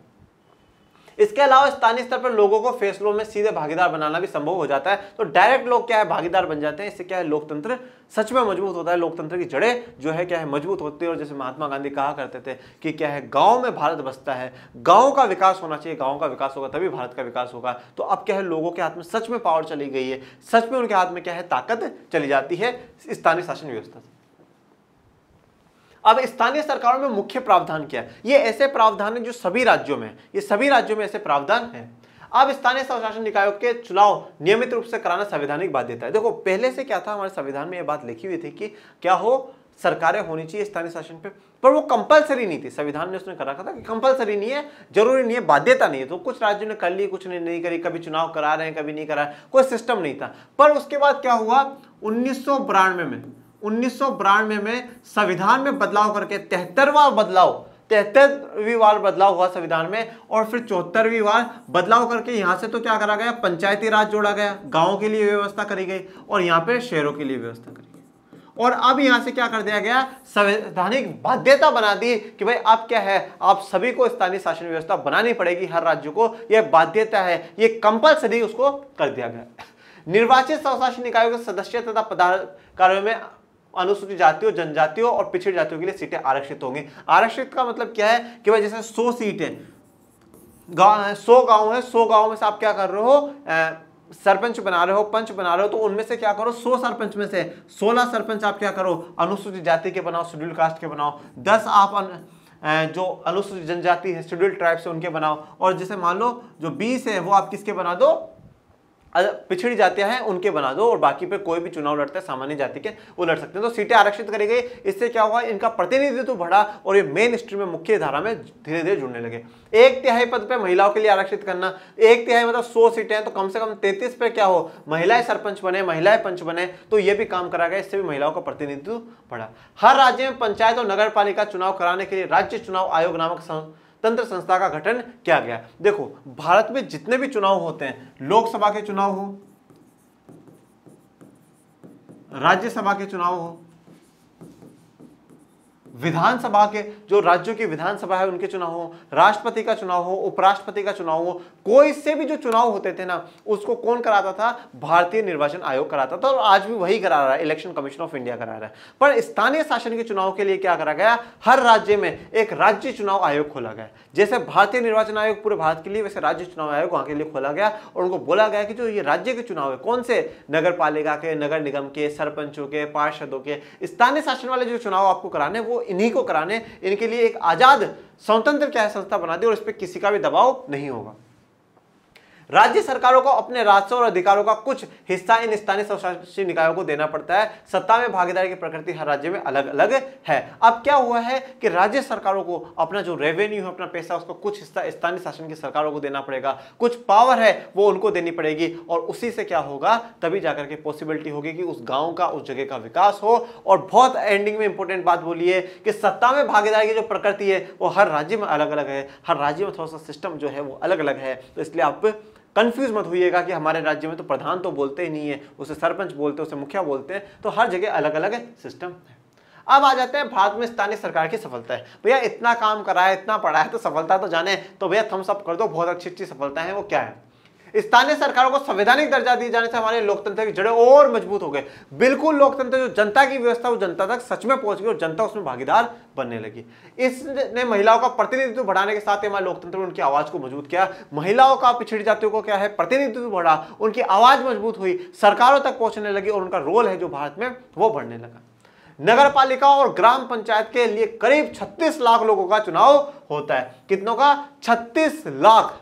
इसके अलावा स्थानीय स्तर पर लोगों को फैसलों में सीधे भागीदार बनाना भी संभव हो जाता है तो डायरेक्ट लोग क्या है भागीदार बन जाते हैं इससे क्या है लोकतंत्र सच में मजबूत होता है लोकतंत्र की जड़ें जो है क्या है मजबूत होती है और जैसे महात्मा गांधी कहा करते थे कि क्या है गाँव में भारत बसता है गाँव का विकास होना चाहिए गाँव का विकास होगा तभी भारत का विकास होगा तो अब क्या है लोगों के हाथ में सच में पावर चली गई है सच में उनके हाथ में क्या है ताकत चली जाती है स्थानीय शासन व्यवस्था से अब स्थानीय सरकारों में मुख्य प्रावधान क्या है ये ऐसे प्रावधान है जो सभी राज्यों में ये सभी राज्यों में ऐसे प्रावधान है अब स्थानीय स्वशासन निकायों के चुनाव नियमित रूप से कराना संवैधानिक बाध्यता है देखो पहले से क्या था हमारे संविधान में यह बात लिखी हुई थी कि क्या हो सरकारें होनी चाहिए स्थानीय शासन पे पर वो कंपलसरी नहीं थी संविधान ने उसने कर रखा था कि कंपलसरी नहीं है जरूरी नहीं है बाध्यता नहीं है तो कुछ राज्यों ने कर ली कुछ ने नहीं करी कभी चुनाव करा रहे हैं कभी नहीं करा कोई सिस्टम नहीं था पर उसके बाद क्या हुआ उन्नीस में उन्नीस में में संविधान में बदलाव करके तिहत्तरवा बदलाव तिहत्तरवीं बार बदलाव हुआ संविधान में और फिर चौहत्तरवीं बार बदलाव करके यहाँ से तो क्या करा गया पंचायती राज जोड़ा गया गाँव के लिए व्यवस्था करी गई और यहाँ पे शहरों के लिए व्यवस्था करी गई और अब यहाँ से क्या कर दिया गया संवैधानिक बाध्यता बना दी कि भाई अब क्या है आप सभी को स्थानीय शासन व्यवस्था बनानी पड़ेगी हर राज्य को यह बाध्यता है ये कंपलसरी उसको कर दिया गया निर्वाचित स्वशासन निकायों के सदस्य तथा पदाधिकारियों में अनुसूचित जातियों जनजातियों और पिछड़ी जातियों के लिए सीटें आरक्षित होंगी आरक्षित का मतलब क्या है कि भाई जैसे सौ सीट है गाँव है सौ गाँव है सौ गाँव में से आप क्या कर रहे हो सरपंच बना रहे हो पंच बना रहे हो तो उनमें से क्या करो सौ सरपंच में से सोलह सरपंच आप क्या करो अनुसूचित जाति के बनाओ शेड्यूल कास्ट के बनाओ दस आप अन, जो अनुसूचित जनजाति है शेड्यूल ट्राइब्स है उनके बनाओ और जैसे मान लो जो बीस है वो आप किसके बना दो पिछड़ी जातियां हैं उनके बना दो और बाकी पे कोई भी चुनाव लड़ता है सामान्य जाति के वो लड़ सकते हैं तो सीटें आरक्षित करी गई इससे क्या हुआ इनका प्रतिनिधित्व तो बढ़ा और ये मेन स्ट्रीम में मुख्य धारा में धीरे धीरे जुड़ने लगे एक तिहाई पद पे महिलाओं के लिए आरक्षित करना एक तिहाई मतलब सौ सीटें हैं तो कम से कम तैतीस पे क्या हो महिलाएं सरपंच बने महिलाएं पंच बने तो ये भी काम करा गया इससे भी महिलाओं का प्रतिनिधित्व बढ़ा हर राज्य में पंचायत और नगर चुनाव कराने के लिए राज्य चुनाव आयोग नामक तंत्र संस्था का गठन किया गया देखो भारत में जितने भी चुनाव होते हैं लोकसभा के चुनाव हो राज्यसभा के चुनाव हो विधानसभा के जो राज्यों की विधानसभा है उनके चुनाव हो राष्ट्रपति का चुनाव हो उपराष्ट्रपति का चुनाव हो कोई से भी जो चुनाव होते थे ना उसको कौन कराता था भारतीय निर्वाचन आयोग कराता था और आज भी वही करा रहा है इलेक्शन कमीशन ऑफ इंडिया करा रहा है पर स्थानीय शासन के चुनाव के लिए क्या करा गया हर राज्य में एक राज्य चुनाव आयोग खोला गया जैसे भारतीय निर्वाचन आयोग पूरे भारत के लिए वैसे राज्य चुनाव आयोग वहां के लिए खोला गया और उनको बोला गया कि जो ये राज्य के चुनाव है कौन से नगर पालिका के नगर निगम के सरपंचों के पार्षदों के स्थानीय शासन वाले जो चुनाव आपको कराने वो इन्हीं को कराने इनके लिए एक आज़ाद स्वतंत्र चाहे संस्था बना दी और इस पर किसी का भी दबाव नहीं होगा राज्य सरकारों को अपने राजस्व और अधिकारों का कुछ हिस्सा इन स्थानीय स्वशासी निकायों को देना पड़ता है सत्ता में भागीदारी की प्रकृति हर राज्य में अलग अलग है अब क्या हुआ है कि राज्य सरकारों को अपना जो रेवेन्यू है अपना पैसा उसका कुछ हिस्सा स्थानीय शासन की सरकारों को देना पड़ेगा कुछ पावर है वो उनको देनी पड़ेगी और उसी से क्या होगा तभी जाकर के पॉसिबिलिटी होगी कि उस गाँव का उस जगह का विकास हो और बहुत एंडिंग में इंपॉर्टेंट बात बोलिए कि सत्ता में भागीदारी की जो प्रकृति है वो हर राज्य में अलग अलग है हर राज्य में थोड़ा सा सिस्टम जो है वो अलग अलग है तो इसलिए आप कंफ्यूज मत होइएगा कि हमारे राज्य में तो प्रधान तो बोलते ही नहीं है उसे सरपंच बोलते हैं उसे मुखिया बोलते हैं तो हर जगह अलग अलग सिस्टम है अब आ जाते हैं भारत में स्थानीय सरकार की सफलता है भैया इतना काम करा है इतना पढ़ा है तो सफलता तो जाने तो भैया थम्स अप कर दो बहुत अच्छी अच्छी सफलता है वो क्या है स्थानीय सरकारों को संवैधानिक दर्जा दिए जाने से हमारे लोकतंत्र की जड़ें और मजबूत हो गए बिल्कुल लोकतंत्र जो जनता की व्यवस्था वो जनता तक सच में पहुंच गई और जनता उसमें भागीदार बनने लगी इसने महिलाओं का प्रतिनिधित्व बढ़ाने के साथ ही हमारे लोकतंत्र में उनकी आवाज को मजबूत किया महिलाओं का पिछड़ी जातियों को क्या है प्रतिनिधित्व बढ़ा उनकी आवाज मजबूत हुई सरकारों तक पहुंचने लगी और उनका रोल है जो भारत में वो बढ़ने लगा नगर पालिका और ग्राम पंचायत के लिए करीब 36 लाख लोगों का चुनाव होता है कितनों का 36 लाख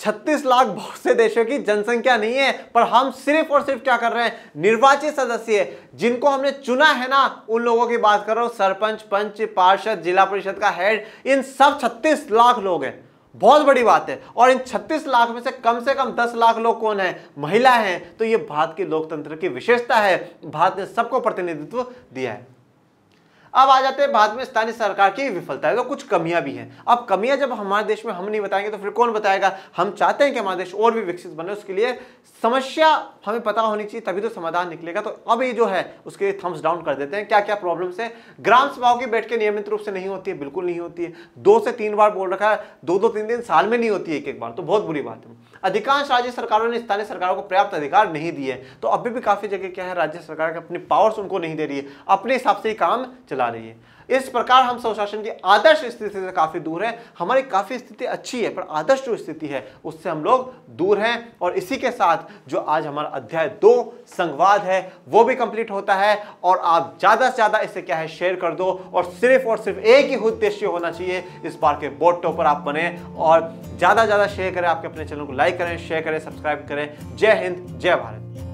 छत्तीस लाख बहुत से देशों की जनसंख्या नहीं है पर हम सिर्फ और सिर्फ क्या कर रहे हैं निर्वाचित सदस्य जिनको हमने चुना है ना उन लोगों की बात कर रहा हूं सरपंच पंच पार्षद जिला परिषद का हेड इन सब छत्तीस लाख लोग हैं बहुत बड़ी बात है और इन 36 लाख में से कम से कम 10 लाख लोग कौन है महिला हैं तो ये भारत की लोकतंत्र की विशेषता है भारत ने सबको प्रतिनिधित्व दिया है अब आ जाते हैं बाद में स्थानीय सरकार की विफलता है तो कुछ कमियां भी हैं अब कमियां जब हमारे देश में हम नहीं बताएंगे तो फिर कौन बताएगा हम चाहते हैं कि हमारा देश और भी विकसित बने उसके लिए समस्या हमें पता होनी चाहिए तभी तो समाधान निकलेगा तो अब ये जो है उसके लिए थम्स डाउन कर देते हैं क्या क्या प्रॉब्लम्स है ग्राम सभाओं की बैठ के नियमित रूप से नहीं होती है बिल्कुल नहीं होती है दो से तीन बार बोल रखा है दो दो तीन दिन साल में नहीं होती है एक एक बार तो बहुत बुरी बात है अधिकांश राज्य सरकारों ने स्थानीय सरकारों को पर्याप्त अधिकार नहीं दिए तो अभी भी काफी जगह क्या है राज्य सरकार अपनी पावर्स उनको नहीं दे रही है अपने हिसाब से ही काम चला रही है इस प्रकार हम स्वशासन की आदर्श स्थिति से काफ़ी दूर हैं हमारी काफ़ी स्थिति अच्छी है पर आदर्श जो स्थिति है उससे हम लोग दूर हैं और इसी के साथ जो आज हमारा अध्याय दो संघवाद है वो भी कंप्लीट होता है और आप ज़्यादा से ज़्यादा इसे क्या है शेयर कर दो और सिर्फ और सिर्फ एक ही उद्देश्य होना चाहिए इस बार के बोर्ड टॉपर आप बने और ज़्यादा ज़्यादा शेयर करें आपके अपने चैनल को लाइक करें शेयर करें सब्सक्राइब करें जय हिंद जय भारत